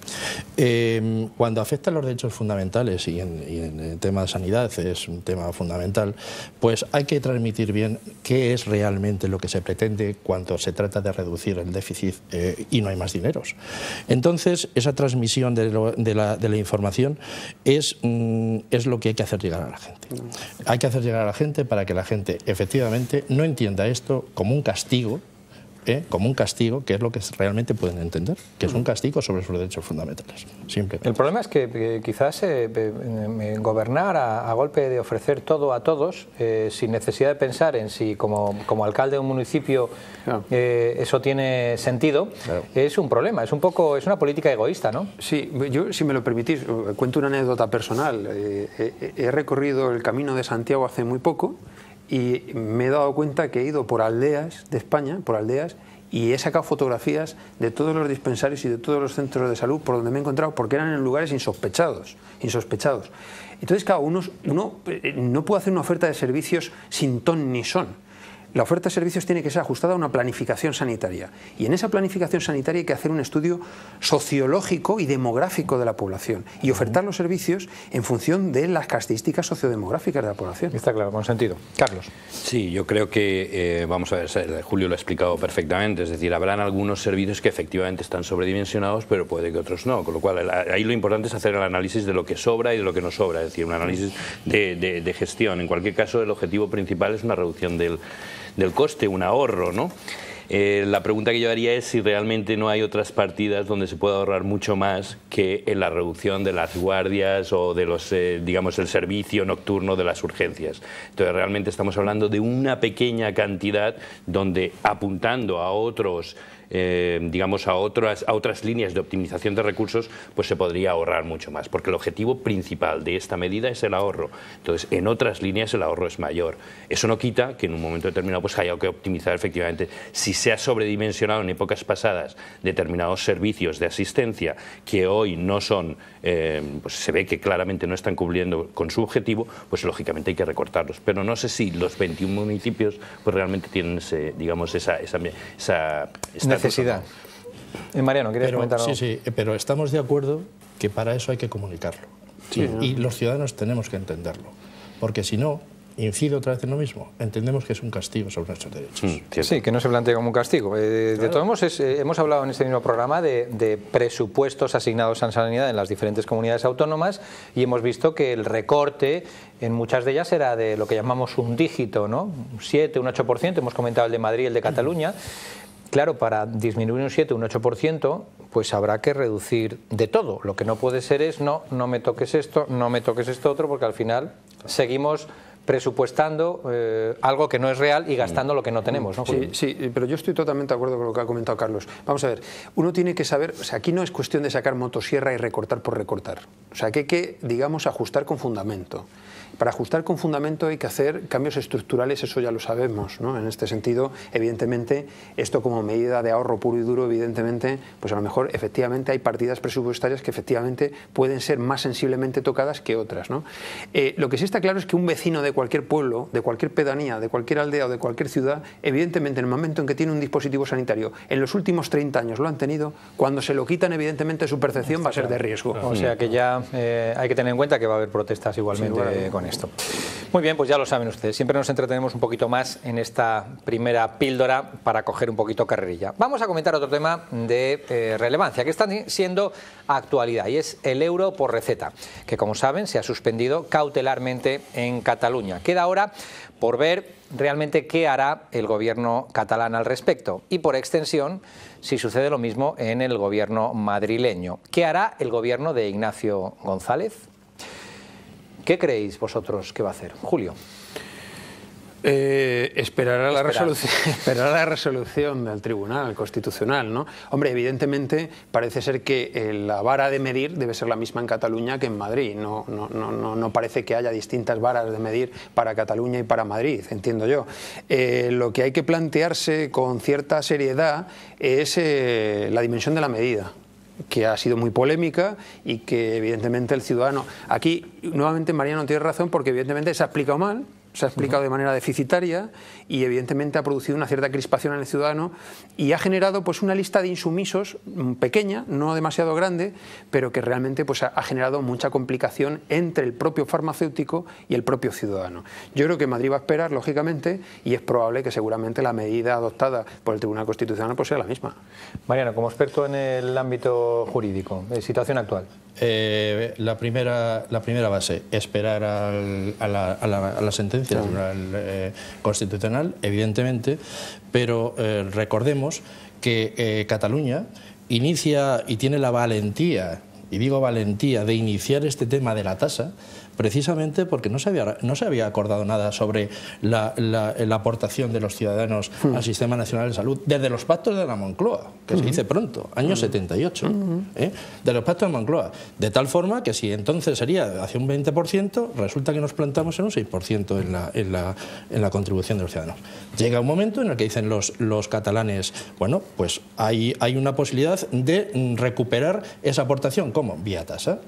Em, cuando afecta a los derechos fundamentales y en, y en el tema de sanidad es un tema fundamental, pues hay que transmitir bien qué es realmente lo que se pretende cuando se trata de reducir el déficit y no hay más dinero entonces, esa transmisión de, la, información es, mm, es lo que hay que hacer llegar a la gente. Mm. Hay que hacer llegar a la gente para que la gente efectivamente no entienda esto como un castigo, ¿eh? como un castigo, que es lo que realmente pueden entender, que es un castigo sobre sus derechos fundamentales. El problema es que, eh, quizás eh, eh gobernar a, golpe de ofrecer todo a todos, sin necesidad de pensar en si como, alcalde de un municipio eso tiene sentido, es un problema, es un poco, es una política egoísta, ¿no? Sí, yo si me lo permitís, cuento una anécdota personal. he recorrido el camino de Santiago hace muy poco y me he dado cuenta que he ido por aldeas de España, por aldeas, y he sacado fotografías de todos los dispensarios y de todos los centros de salud por donde me he encontrado, porque eran en lugares insospechados, insospechados. Entonces, claro, uno, uno eh, no puede hacer una oferta de servicios sin ton ni son la oferta de servicios tiene que ser ajustada a una planificación sanitaria. Y en esa planificación sanitaria hay que hacer un estudio sociológico y demográfico de la población y ofertar los servicios en función de las características sociodemográficas de la población. Está claro, con sentido. Carlos. Sí, yo creo que, eh, vamos a ver, Julio lo ha explicado perfectamente, es decir, habrán algunos servicios que efectivamente están sobredimensionados, pero puede que otros no, con lo cual ahí lo importante es hacer el análisis de lo que sobra y de lo que no sobra, es decir, un análisis de gestión. En cualquier caso, el objetivo principal es una reducción del del coste, un ahorro, ¿no? Eh, la pregunta que yo haría es si realmente no hay otras partidas donde se pueda ahorrar mucho más que en la reducción de las guardias o de los, eh, digamos, el servicio nocturno de las urgencias. Entonces, realmente estamos hablando de una pequeña cantidad donde apuntando a otros eh, digamos, a otras, a otras líneas de optimización de recursos, pues se podría ahorrar mucho más, porque el objetivo principal de esta medida es el ahorro. Entonces, en otras líneas el ahorro es mayor. Eso no quita que en un momento determinado pues haya que optimizar efectivamente. Si se ha sobredimensionado en épocas pasadas determinados servicios de asistencia que hoy no son Em, pues se ve que claramente no están cumpliendo con su objetivo, pues lógicamente hay que recortarlos. Pero no sé si los 21 municipios pues realmente tienen digamos, esa, esa, necesidad. Eh, Mariano, ¿quieres comentar algo? Sí, sí, eh, pero estamos de acuerdo que para eso hay que comunicarlo. Y los ciudadanos tenemos que entenderlo. Porque si no, incide otra vez en lo mismo. Entendemos que es un castigo sobre nuestros derechos. Mm, sí, que no se plantea como un castigo. Eh, de todos modos, eh, hemos hablado en este mismo programa de, presupuestos asignados a sanidad en las diferentes comunidades autónomas y hemos visto que el recorte en muchas de ellas era de lo que llamamos un dígito, ¿no? Un 7, un 8%, hemos comentado el de Madrid, el de Cataluña. Claro, para disminuir un 7, un 8%, pues habrá que reducir de todo. Lo que no puede ser es, no, no me toques esto, no me toques esto otro, porque al final seguimos presupuestando eh, algo que no es real y gastando mm. lo que no tenemos. Sí, sí, eh, pero yo estoy totalmente de acuerdo con lo que ha comentado Carlos. Vamos a ver, uno tiene que saber, o sea, aquí no es cuestión de sacar motosierra y recortar por recortar. O sea, que hay que, digamos, ajustar con fundamento. Para ajustar con fundamento hay que hacer cambios estructurales, eso ya lo sabemos. ¿no? En este sentido, evidentemente, esto como medida de ahorro puro y duro, evidentemente, pues a lo mejor efectivamente hay partidas presupuestarias que efectivamente pueden ser más sensiblemente tocadas que otras. ¿no? Eh, lo que sí está claro es que un vecino de cualquier pueblo, de cualquier pedanía, de cualquier aldea o de cualquier ciudad, evidentemente en el momento en que tiene un dispositivo sanitario, en los últimos 30 años lo han tenido, cuando se lo quitan, evidentemente su percepción va a ser de riesgo. O sea que ya eh, hay que tener en cuenta que va a haber protestas igualmente con esto. Muy bien, pues ya lo saben ustedes. Siempre nos entretenemos un poquito más en esta primera píldora para coger un poquito carrerilla. Vamos a comentar otro tema de eh, relevancia que está siendo actualidad y es el euro por receta, que como saben se ha suspendido cautelarmente en Cataluña. Queda ahora por ver realmente qué hará el gobierno catalán al respecto y por extensión si sucede lo mismo en el gobierno madrileño. ¿Qué hará el gobierno de Ignacio González? ¿Qué creéis vosotros que va a hacer? Julio. Eh, esperará, la resolución, del Tribunal Constitucional, ¿no? Hombre, evidentemente parece ser que eh, la vara de medir debe ser la misma en Cataluña que en Madrid. No, parece que haya distintas varas de medir para Cataluña y para Madrid, entiendo yo. Eh, lo que hay que plantearse con cierta seriedad es la dimensión de la medida que ha sido muy polémica y que evidentemente el ciudadano... Aquí nuevamente Mariano tiene razón porque evidentemente se ha explicado mal, se ha explicado de manera deficitaria y evidentemente ha producido una cierta crispación en el ciudadano y ha generado pues una lista de insumisos mm, pequeña, no demasiado grande, pero que realmente pues ha generado mucha complicación entre el propio farmacéutico y el propio ciudadano. Yo creo que Madrid va a esperar lógicamente y es probable que seguramente la medida adoptada por el Tribunal Constitucional pues, sea la misma. Mariano, como experto en el ámbito jurídico, eh, situación actual. Eh, la, primera, la primera base, esperar a, la, sentencia del eh, Constitucional evidentemente, pero eh, recordemos que eh, Cataluña inicia y tiene la valentía, y digo valentía, de iniciar este tema de la tasa precisamente porque no se había, no se había acordado nada sobre la, aportación de los ciudadanos hmm. al Sistema Nacional de Salud desde los pactos de la Moncloa, que se hmm. dice pronto, año 78, hmm. ¿eh? de los pactos de la Moncloa. De tal forma que si entonces sería hacia un 20%, resulta que nos plantamos en un 6% en la, en, la, en la contribución de los ciudadanos. Llega un momento en el que dicen los, los catalanes, bueno, pues hay, hay una posibilidad de recuperar esa aportación. ¿Cómo? Vía tasa.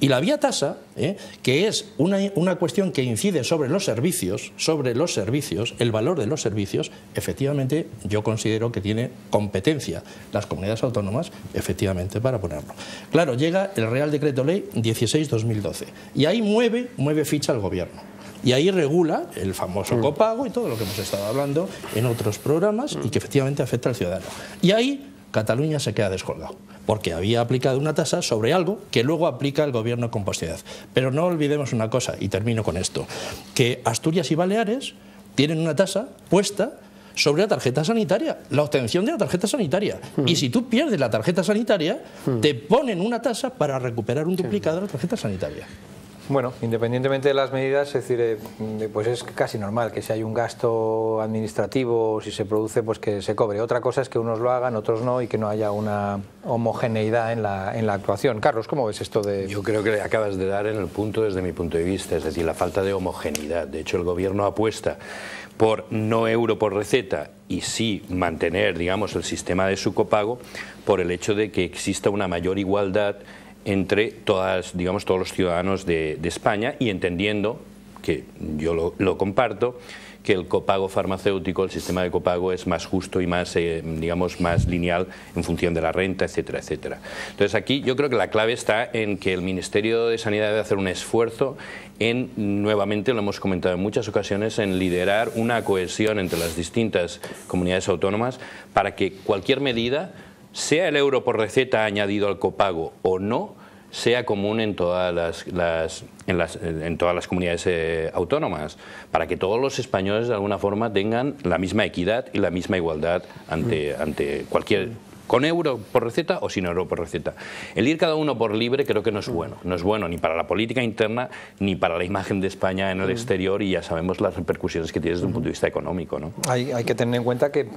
Y la vía tasa, ¿eh? que es una, cuestión que incide sobre los servicios, sobre los servicios, el valor de los servicios, efectivamente yo considero que tiene competencia las comunidades autónomas, efectivamente, para ponerlo. Claro, llega el Real Decreto Ley 16-2012 y ahí mueve, mueve ficha el gobierno. Y ahí regula el famoso copago y todo lo que hemos estado hablando en otros programas y que efectivamente afecta al ciudadano. Y ahí Cataluña se queda descolgado porque había aplicado una tasa sobre algo que luego aplica el gobierno con posterioridad. Pero no olvidemos una cosa, y termino con esto, que Asturias y Baleares tienen una tasa puesta sobre la tarjeta sanitaria, la obtención de la tarjeta sanitaria. Y si tú pierdes la tarjeta sanitaria, hmm. te ponen una tasa para recuperar un duplicado de la tarjeta sanitaria. Bueno, independientemente de las medidas, es decir, eh, pues es casi normal que si hay un gasto administrativo, si se produce, pues que se cobre. Otra cosa es que unos lo hagan, otros no, y que no haya una homogeneidad en la, en la actuación. Carlos, ¿cómo ves esto de...? Yo creo que acabas de dar en el punto desde mi punto de vista, es decir, la falta de homogeneidad. De hecho, el gobierno apuesta por no euro por receta y sí mantener, digamos, el sistema de su copago por el hecho de que exista una mayor igualdad entre todas, digamos, todos los ciudadanos de, España y entendiendo, que yo lo, comparto, que el copago farmacéutico, el sistema de copago es más justo y más, eh, digamos, más lineal en función de la renta, etcétera, etcétera. Entonces aquí yo creo que la clave está en que el Ministerio de Sanidad debe hacer un esfuerzo en, nuevamente lo hemos comentado en muchas ocasiones, en liderar una cohesión entre las distintas comunidades autónomas para que cualquier medida sea el euro por receta añadido al copago o no, sea común en todas las, en todas las comunidades eh, autónomas, para que todos los españoles de alguna forma tengan la misma equidad y la misma igualdad ante, mm. ante cualquier con euro por receta o sin euro por receta. El ir cada uno por libre creo que no es mm. bueno. No es bueno ni para la política interna ni para la imagen de España en el mm. exterior y ya sabemos las repercusiones que tiene desde un punto de mm. vista económico. ¿no? Hay, que tener en cuenta que,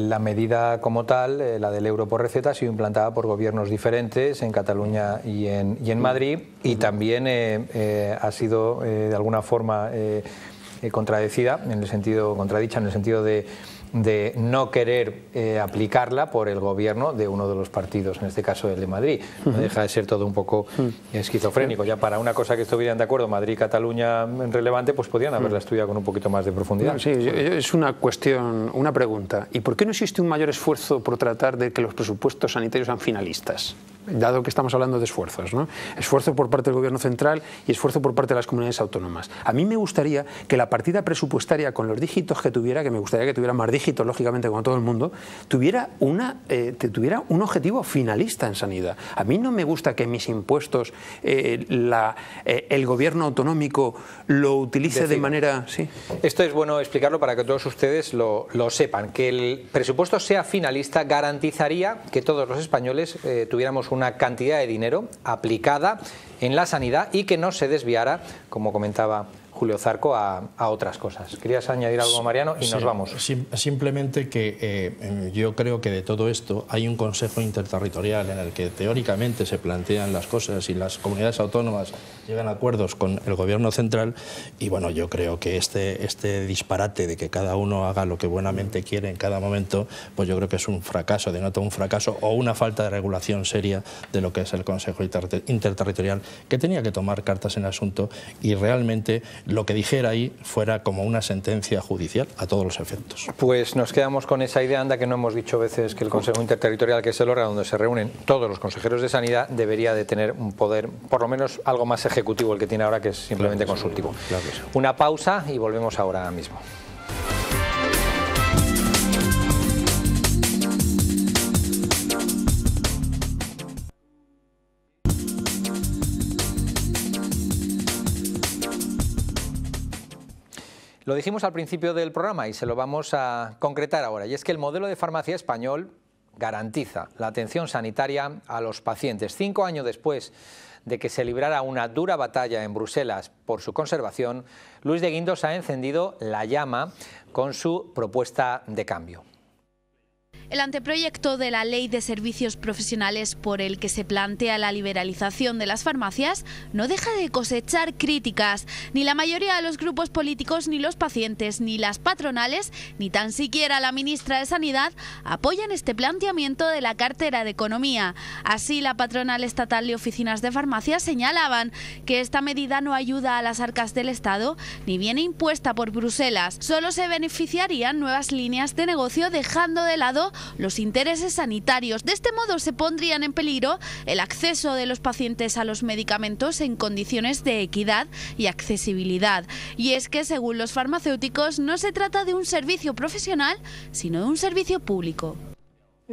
la medida como tal, eh, la del euro por receta, ha sido implantada por gobiernos diferentes en Cataluña y en, y en Madrid y también eh, eh, ha sido de alguna forma contradecida, en el sentido, contradicha en el sentido de de no querer eh, aplicarla por el gobierno de uno de los partidos, en este caso el de Madrid. No deja de ser todo un poco mm. esquizofrénico. Ya para una cosa que estuvieran de acuerdo, Madrid-Cataluña relevante, pues podrían mm. haberla estudiado con un poquito más de profundidad. Sí, es una cuestión, una pregunta. ¿Y por qué no existe un mayor esfuerzo por tratar de que los presupuestos sanitarios sean finalistas? dado que estamos hablando de esfuerzos, ¿no? esfuerzo por parte del gobierno central y esfuerzo por parte de las comunidades autónomas. A mí me gustaría que la partida presupuestaria con los dígitos que tuviera, que me gustaría que tuviera más dígitos, lógicamente, como todo el mundo, tuviera, una, eh, tuviera un objetivo finalista en sanidad. A mí no me gusta que mis impuestos, eh, eh, el gobierno autonómico lo utilice de manera... ¿sí? Esto es bueno explicarlo para que todos ustedes lo, lo sepan. Que el presupuesto sea finalista garantizaría que todos los españoles tuviéramos un una cantidad de dinero aplicada en la sanidad y que no se desviara, como comentaba Julio Zarco a, otras cosas. ¿Querías añadir algo, Mariano? Y nos vamos. simplemente que eh, em, yo creo que de todo esto hay un consejo interterritorial en el que teóricamente se plantean las cosas y las comunidades autónomas llegan acuerdos con el gobierno central y bueno, yo creo que este, este disparate de que cada uno haga lo que buenamente quiere en cada momento, pues yo creo que es un fracaso, denota un fracaso o una falta de regulación seria de lo que es el Consejo Interterritorial, que tenía que tomar cartas en el asunto y realmente lo que dijera ahí fuera como una sentencia judicial a todos los efectos. Pues nos quedamos con esa idea, anda que no hemos dicho veces que el Consejo Interterritorial, que es el órgano donde se reúnen todos los consejeros de sanidad, debería de tener un poder, por lo menos algo más ejecutivo ejecutivo el que tiene ahora, que es simplemente consultivo. Una pausa y volvemos ahora mismo. Lo dijimos al principio del programa y se lo vamos a concretar ahora, y es que el modelo de farmacia español garantiza la atención sanitaria a los pacientes. Cinco años después de que se librara una dura batalla en Bruselas por su conservación, Luis de Guindos ha encendido la llama con su propuesta de cambio. El anteproyecto de la Ley de Servicios Profesionales por el que se plantea la liberalización de las farmacias no deja de cosechar críticas. Ni la mayoría de los grupos políticos, ni los pacientes, ni las patronales, ni tan siquiera la ministra de Sanidad apoyan este planteamiento de la cartera de Economía. Así, la patronal estatal de oficinas de farmacia señalaban que esta medida no ayuda a las arcas del Estado ni viene impuesta por Bruselas. Solo se beneficiarían nuevas líneas de negocio dejando de lado los intereses sanitarios. De este modo se pondrían en peligro el acceso de los pacientes a los medicamentos en condiciones de equidad y accesibilidad. Y es que, según los farmacéuticos, no se trata de un servicio profesional, sino de un servicio público.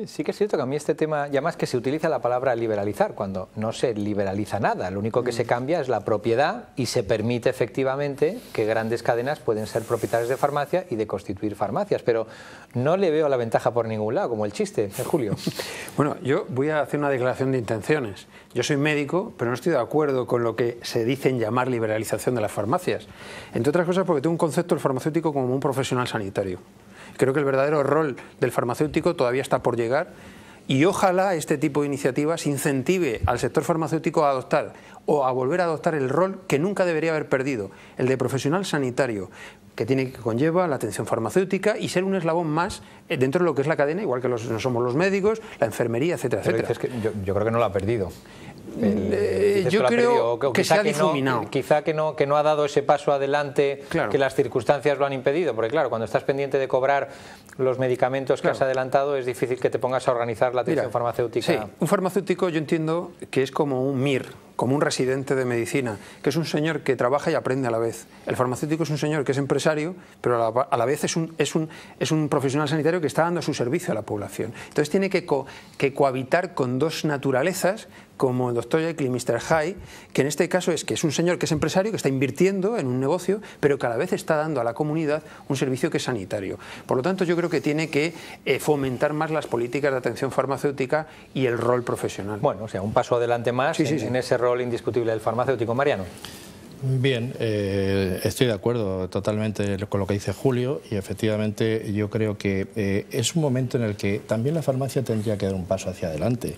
Sí que es cierto que a mí este tema, ya más que se utiliza la palabra liberalizar, cuando no se liberaliza nada, lo único que se mm. cambia es la propiedad y se permite efectivamente que grandes cadenas pueden ser propietarias de farmacia y de constituir farmacias, pero no le veo la ventaja por ningún lado, como el chiste eh, Julio. Bueno, yo voy a hacer una declaración de intenciones. Yo soy médico, pero no estoy de acuerdo con lo que se dice en llamar liberalización de las farmacias, entre otras cosas porque tengo un concepto del farmacéutico como un profesional sanitario. Creo que el verdadero rol del farmacéutico todavía está por llegar y ojalá este tipo de iniciativas incentive al sector farmacéutico a adoptar o a volver a adoptar el rol que nunca debería haber perdido, el de profesional sanitario, que tiene que conlleva la atención farmacéutica y ser un eslabón más eh, dentro de lo que es la cadena, igual que los, somos los médicos, la enfermería, etcétera, etcétera. yo, creo que no lo ha perdido. Eh, yo creo que, quizá que no, que no ha dado ese paso adelante que las circunstancias lo han impedido, porque claro, cuando estás pendiente de cobrar los medicamentos que has adelantado es difícil que te pongas a organizar la atención farmacéutica. Sí, un farmacéutico yo entiendo que es como un MIR, como un residente de medicina, que es un señor que trabaja y aprende a la vez. El farmacéutico es un señor que es empresario, pero a la, vez es un, es, un, es un, profesional sanitario que está dando su servicio a la población. Entonces tiene que, que cohabitar con dos naturalezas como el doctor Jekyll y Mr. High, que en este caso es que es un señor que es empresario, que está invirtiendo en un negocio, pero cada vez está dando a la comunidad un servicio que es sanitario. Por lo tanto, yo creo que tiene que eh, fomentar más las políticas de atención farmacéutica y el rol profesional. Bueno, o sea, un paso adelante más en ese rol indiscutible del farmacéutico. Mariano. Bien, eh, estoy de acuerdo totalmente con lo que dice Julio y efectivamente yo creo que eh, es un momento en el que también la farmacia tendría que dar un paso hacia adelante.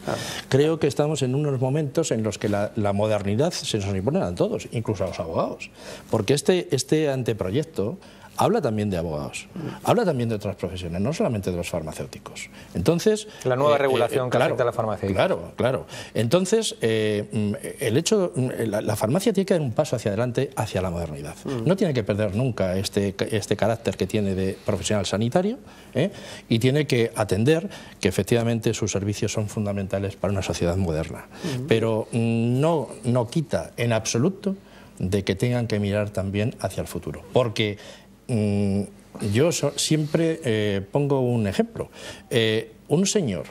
Creo que estamos en unos momentos en los que la, modernidad se nos impone a todos, incluso a los abogados, porque este, este anteproyecto habla también de abogados, habla también de otras profesiones, no solamente de los farmacéuticos. Entonces... La nueva eh, eh, regulación que afecta a la farmacia. Claro, claro. Entonces, eh, mm, el hecho, mm, la, farmacia tiene que dar un paso hacia adelante, hacia la modernidad. Mm. No tiene que perder nunca este, este carácter que tiene de profesional sanitario y tiene que atender que efectivamente sus servicios son fundamentales para una sociedad moderna. Pero no, no quita en absoluto de que tengan que mirar también hacia el futuro. Porque Mm, yo siempre eh, pongo un ejemplo. Eh, un señor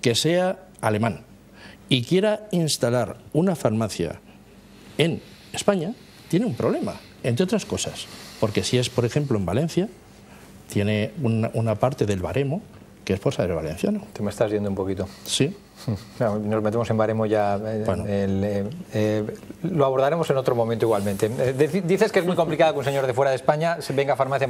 que sea alemán y quiera instalar una farmacia en España, tiene un problema, entre otras cosas. Porque si es, por ejemplo, en Valencia, tiene una, parte del baremo que es por valenciano. Te me estás yendo un poquito. Sí. nos metemos en baremo ya. Eh, eh, eh, lo abordaremos en otro momento igualmente. Dices que es muy complicado que un señor de fuera de España venga a, farmacia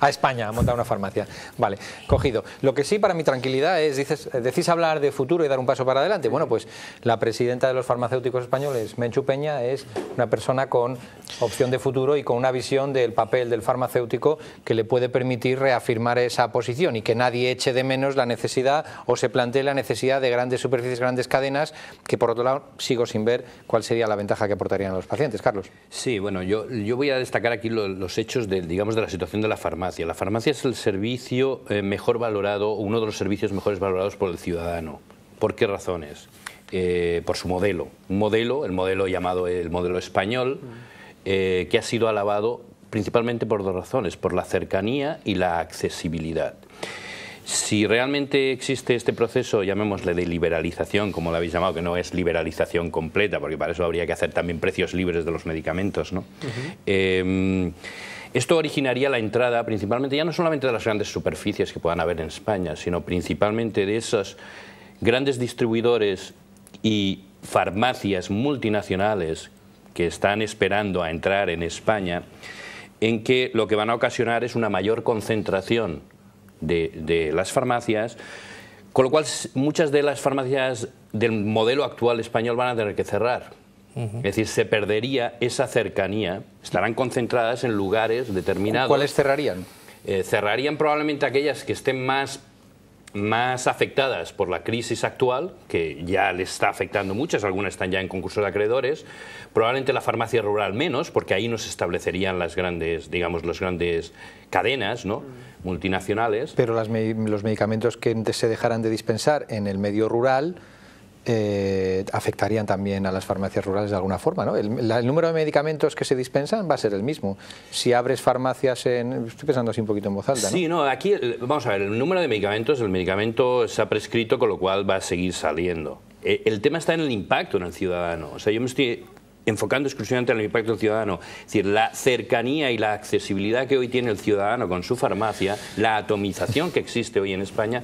a España a montar una farmacia. Vale, cogido. Lo que sí para mi tranquilidad es, dices, decís hablar de futuro y dar un paso para adelante. Bueno, pues la presidenta de los farmacéuticos españoles, Menchu Peña, es una persona con opción de futuro y con una visión del papel del farmacéutico que le puede permitir reafirmar esa posición y que nadie eche de menos la necesidad o se plantee la necesidad de grandes superficies, grandes cadenas, que por otro lado sigo sin ver cuál sería la ventaja que aportarían a los pacientes. Carlos. Sí, bueno, yo, voy a destacar aquí los hechos de, digamos, de la situación de la farmacia. La farmacia es el servicio eh, mejor valorado, uno de los servicios mejores valorados por el ciudadano. ¿Por qué razones? Eh, por su modelo. Un modelo, el modelo llamado el modelo español, mm. eh, que ha sido alabado principalmente por dos razones, por la cercanía y la accesibilidad. Si realmente existe este proceso, llamémosle de liberalización, como lo habéis llamado, que no es liberalización completa, porque para eso habría que hacer también precios libres de los medicamentos, eh, esto originaría la entrada principalmente, ya no solamente de las grandes superficies que puedan haber en España, sino principalmente de esos grandes distribuidores y farmacias multinacionales que están esperando a entrar en España, en que lo que van a ocasionar es una mayor concentración de, las farmacias, con lo cual muchas de las farmacias del modelo actual español van a tener que cerrar. Es decir, se perdería esa cercanía, estarán concentradas en lugares determinados. ¿Cuáles cerrarían? Eh, cerrarían probablemente aquellas que estén más más afectadas por la crisis actual, que ya le está afectando muchas, algunas están ya en concurso de acreedores, probablemente la farmacia rural menos, porque ahí no se establecerían las grandes, digamos, las grandes cadenas, ¿no? multinacionales. Pero los medicamentos que se dejaran de dispensar en el medio rural eh, afectarían también a las farmacias rurales de alguna forma. ¿no? El, número de medicamentos que se dispensan va a ser el mismo. Si abres farmacias en... Estoy pensando así un poquito en voz ¿no? Sí, no, aquí, vamos a ver, el número de medicamentos, el medicamento se ha prescrito, con lo cual va a seguir saliendo. Eh, el tema está en el impacto en el ciudadano. O sea, yo me estoy enfocando exclusivamente en el impacto del ciudadano. Es decir, la cercanía y la accesibilidad que hoy tiene el ciudadano con su farmacia, la atomización que existe hoy en España,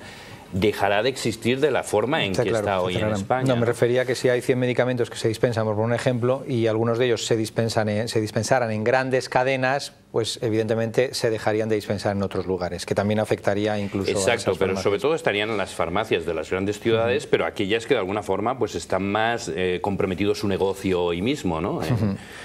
dejará de existir de la forma en que está hoy en España. No, me refería a que si hay 100 medicamentos que se dispensan, por un ejemplo, y algunos de ellos se, dispensan se dispensaran en grandes cadenas, pues evidentemente se dejarían de dispensar en otros lugares, que también afectaría incluso Exacto, Exacto, pero sobre todo estarían en las farmacias de las grandes ciudades, pero aquellas que de alguna forma pues están más eh, comprometidos su negocio hoy mismo, ¿no? Eh,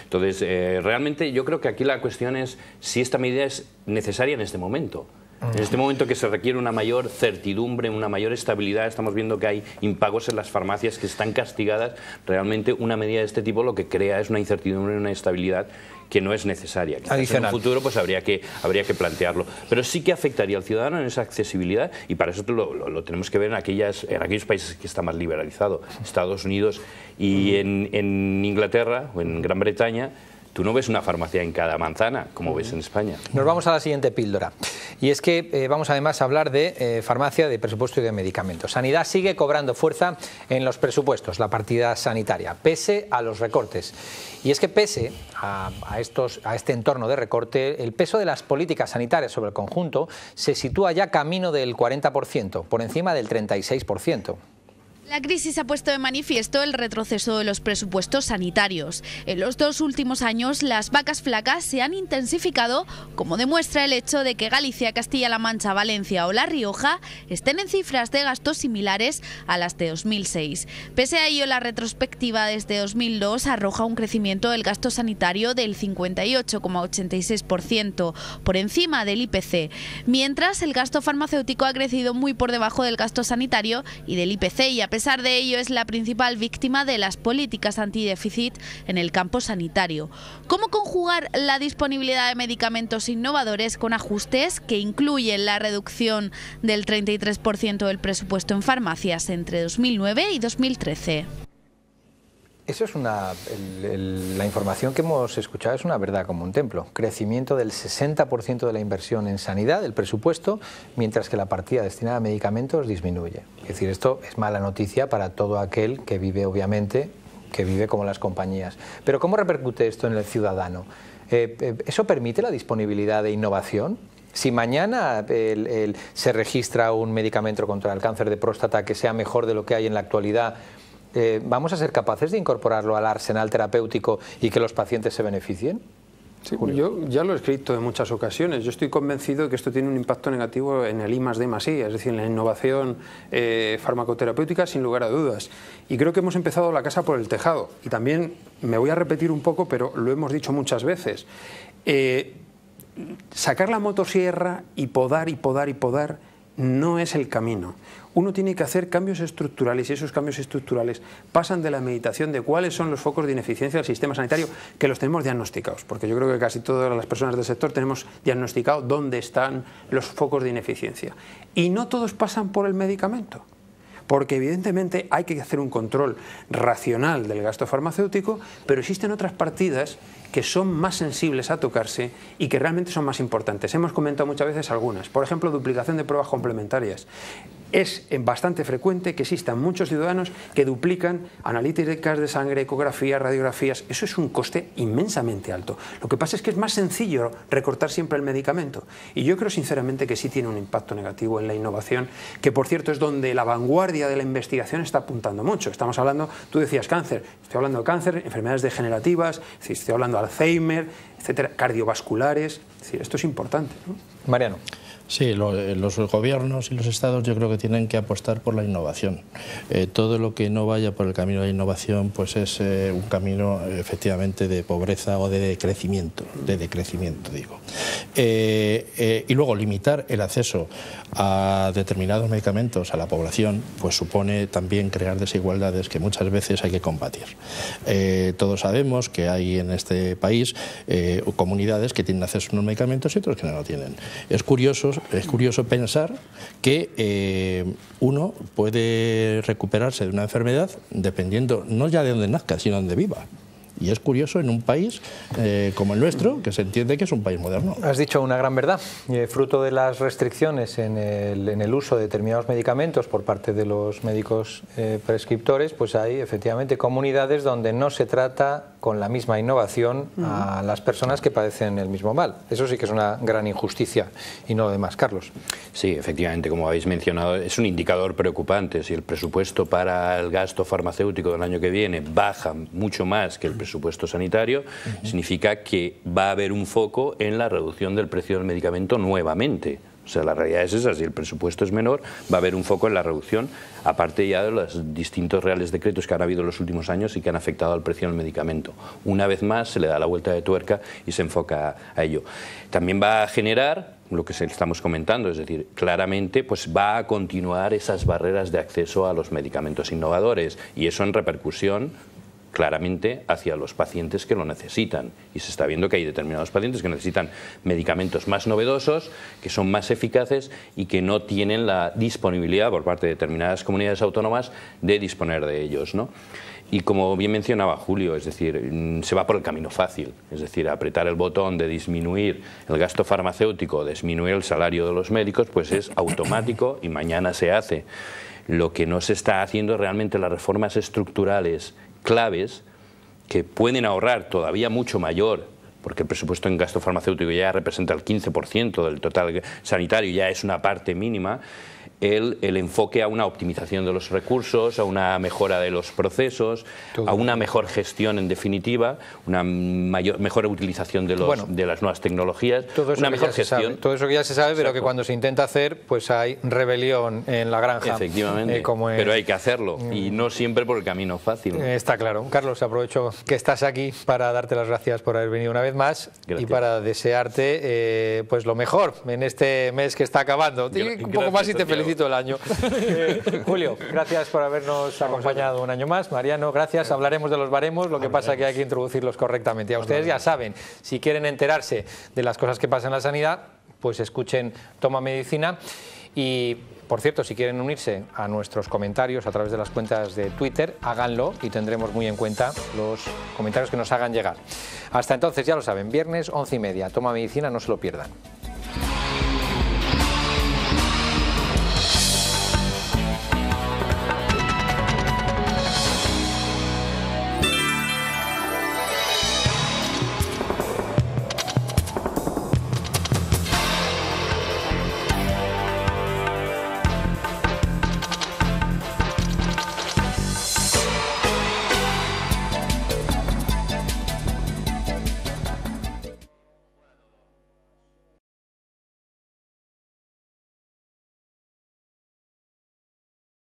entonces, eh, realmente yo creo que aquí la cuestión es si esta medida es necesaria en este momento. En este momento que se requiere una mayor certidumbre, una mayor estabilidad, estamos viendo que hay impagos en las farmacias que están castigadas, realmente una medida de este tipo lo que crea es una incertidumbre y una estabilidad que no es necesaria. en el futuro pues habría que, habría que plantearlo. Pero sí que afectaría al ciudadano en esa accesibilidad y para eso lo, tenemos que ver en, aquellas, en aquellos países que está más liberalizados, Estados Unidos y en Inglaterra o en Gran Bretaña Tú no ves una farmacia en cada manzana, como ves en España. Nos vamos a la siguiente píldora. Y es que eh, vamos además a hablar de eh, farmacia, de presupuesto y de medicamentos. Sanidad sigue cobrando fuerza en los presupuestos, la partida sanitaria, pese a los recortes. Y es que pese a este entorno de recorte, el peso de las políticas sanitarias sobre el conjunto se sitúa ya camino del 40%, por encima del 36%. La crisis ha puesto de manifiesto el retroceso de los presupuestos sanitarios. En los dos últimos años, las vacas flacas se han intensificado, como demuestra el hecho de que Galicia, Castilla-La Mancha, Valencia o La Rioja estén en cifras de gastos similares a las de 2006. Pese a ello, la retrospectiva desde 2002 arroja un crecimiento del gasto sanitario del 58,86%, por encima del IPC, mientras el gasto farmacéutico ha crecido muy por debajo del gasto sanitario y del IPC y a pesar de ello es la principal víctima de las políticas antidéficit en el campo sanitario. ¿Cómo conjugar la disponibilidad de medicamentos innovadores con ajustes que incluyen la reducción del 33% del presupuesto en farmacias entre 2009 y 2013? Eso es una. la información que hemos escuchado es una verdad como un templo. Crecimiento del 60% de la inversión en sanidad, del presupuesto, mientras que la partida destinada a medicamentos disminuye. Es decir, esto es mala noticia para todo aquel que vive, obviamente, que vive como las compañías. Pero ¿cómo repercute esto en el ciudadano? Eh, eh, ¿Eso permite la disponibilidad de innovación? Si mañana se registra un medicamento contra el cáncer de próstata que sea mejor de lo que hay en la actualidad, eh, ¿vamos a ser capaces de incorporarlo al arsenal terapéutico y que los pacientes se beneficien? yo ya lo he escrito en muchas ocasiones. Yo estoy convencido de que esto tiene un impacto negativo en el I D es decir, en la innovación eh, farmacoterapéutica, sin lugar a dudas. Y creo que hemos empezado la casa por el tejado. Y también me voy a repetir un poco, pero lo hemos dicho muchas veces. Eh, sacar la motosierra y podar y podar y podar no es el camino uno tiene que hacer cambios estructurales y esos cambios estructurales pasan de la meditación de cuáles son los focos de ineficiencia del sistema sanitario que los tenemos diagnosticados, porque yo creo que casi todas las personas del sector tenemos diagnosticado dónde están los focos de ineficiencia. Y no todos pasan por el medicamento porque evidentemente hay que hacer un control racional del gasto farmacéutico, pero existen otras partidas que son más sensibles a tocarse y que realmente son más importantes. Hemos comentado muchas veces algunas, por ejemplo, duplicación de pruebas complementarias es bastante frecuente que existan muchos ciudadanos que duplican analíticas de sangre, ecografías, radiografías. Eso es un coste inmensamente alto. Lo que pasa es que es más sencillo recortar siempre el medicamento. Y yo creo sinceramente que sí tiene un impacto negativo en la innovación, que por cierto es donde la vanguardia de la investigación está apuntando mucho. Estamos hablando, tú decías cáncer, estoy hablando de cáncer, enfermedades degenerativas, estoy hablando de Alzheimer, etcétera, cardiovasculares. esto es importante. Mariano. Sí, eh, los gobiernos y los estados yo creo que tienen que apostar por la innovación. Eh, todo lo que no vaya por el camino de la innovación pues es eh, un camino efectivamente de pobreza o de decrecimiento, de decrecimiento digo. y luego limitar el acceso a determinados medicamentos a la población pues supone también crear desigualdades que muchas veces hay que combatir. todos sabemos que hay en este país comunidades que tienen acceso a unos medicamentos y otros que no lo tienen. Es curioso es curioso pensar que eh, uno puede recuperarse de una enfermedad dependiendo no ya de donde nazca, sino de donde viva. Y es curioso en un país eh, como el nuestro, que se entiende que es un país moderno. Has dicho una gran verdad. Eh, fruto de las restricciones en el, uso de determinados medicamentos por parte de los médicos eh, prescriptores, pues hay efectivamente comunidades donde no se trata con la misma innovación mm. a las personas que padecen el mismo mal. Eso sí que es una gran injusticia y no lo demás. Carlos. Sí, efectivamente, como habéis mencionado, es un indicador preocupante. Si el presupuesto para el gasto farmacéutico del año que viene baja mucho más que el presupuesto mm presupuesto sanitario, significa que va a haber un foco en la reducción del precio del medicamento nuevamente. O sea, la realidad es esa, si el presupuesto es menor, va a haber un foco en la reducción, aparte ya de los distintos reales decretos que han habido en los últimos años y que han afectado al precio del medicamento. Una vez más se le da la vuelta de tuerca y se enfoca a ello. También va a generar lo que estamos comentando, es decir, claramente pues va a continuar esas barreras de acceso a los medicamentos innovadores y eso en repercusión claramente hacia los pacientes que lo necesitan. Y se está viendo que hay determinados pacientes que necesitan medicamentos más novedosos, que son más eficaces y que no tienen la disponibilidad por parte de determinadas comunidades autónomas de disponer de ellos. Y como bien mencionaba Julio, es decir, mm, se va por el camino fácil, es decir, apretar el botón de disminuir el gasto farmacéutico, disminuir el salario de los médicos, pues es automático y mañana se hace. Lo que no se está haciendo realmente las reformas estructurales claves que pueden ahorrar todavía mucho mayor, porque el presupuesto en gasto farmacéutico ya representa el 15% del total sanitario, ya es una parte mínima, el, enfoque a una optimización de los recursos, a una mejora de los procesos, a una mejor gestión en definitiva, una mayor, mejor utilización de, de las nuevas tecnologías, una mejor Todo eso que ya se sabe, pero que cuando se intenta hacer, pues hay rebelión en la granja. Efectivamente, eh, pero hay que hacerlo eh, y no siempre por el camino fácil. Eh, está claro. Carlos, aprovecho que estás aquí para darte las gracias por haber venido una vez más y para desearte pues lo mejor en este mes que está acabando. un poco más y te felicito el año. Julio, gracias por habernos acompañado un año más. Mariano, gracias. Hablaremos de los baremos, lo que pasa es que hay que introducirlos correctamente. a ustedes ya saben, si quieren enterarse de las cosas que pasan en la sanidad, pues escuchen Toma Medicina. Y por cierto, si quieren unirse a nuestros comentarios a través de las cuentas de Twitter, háganlo y tendremos muy en cuenta los comentarios que nos hagan llegar. Hasta entonces, ya lo saben, viernes 11 y media. Toma medicina, no se lo pierdan.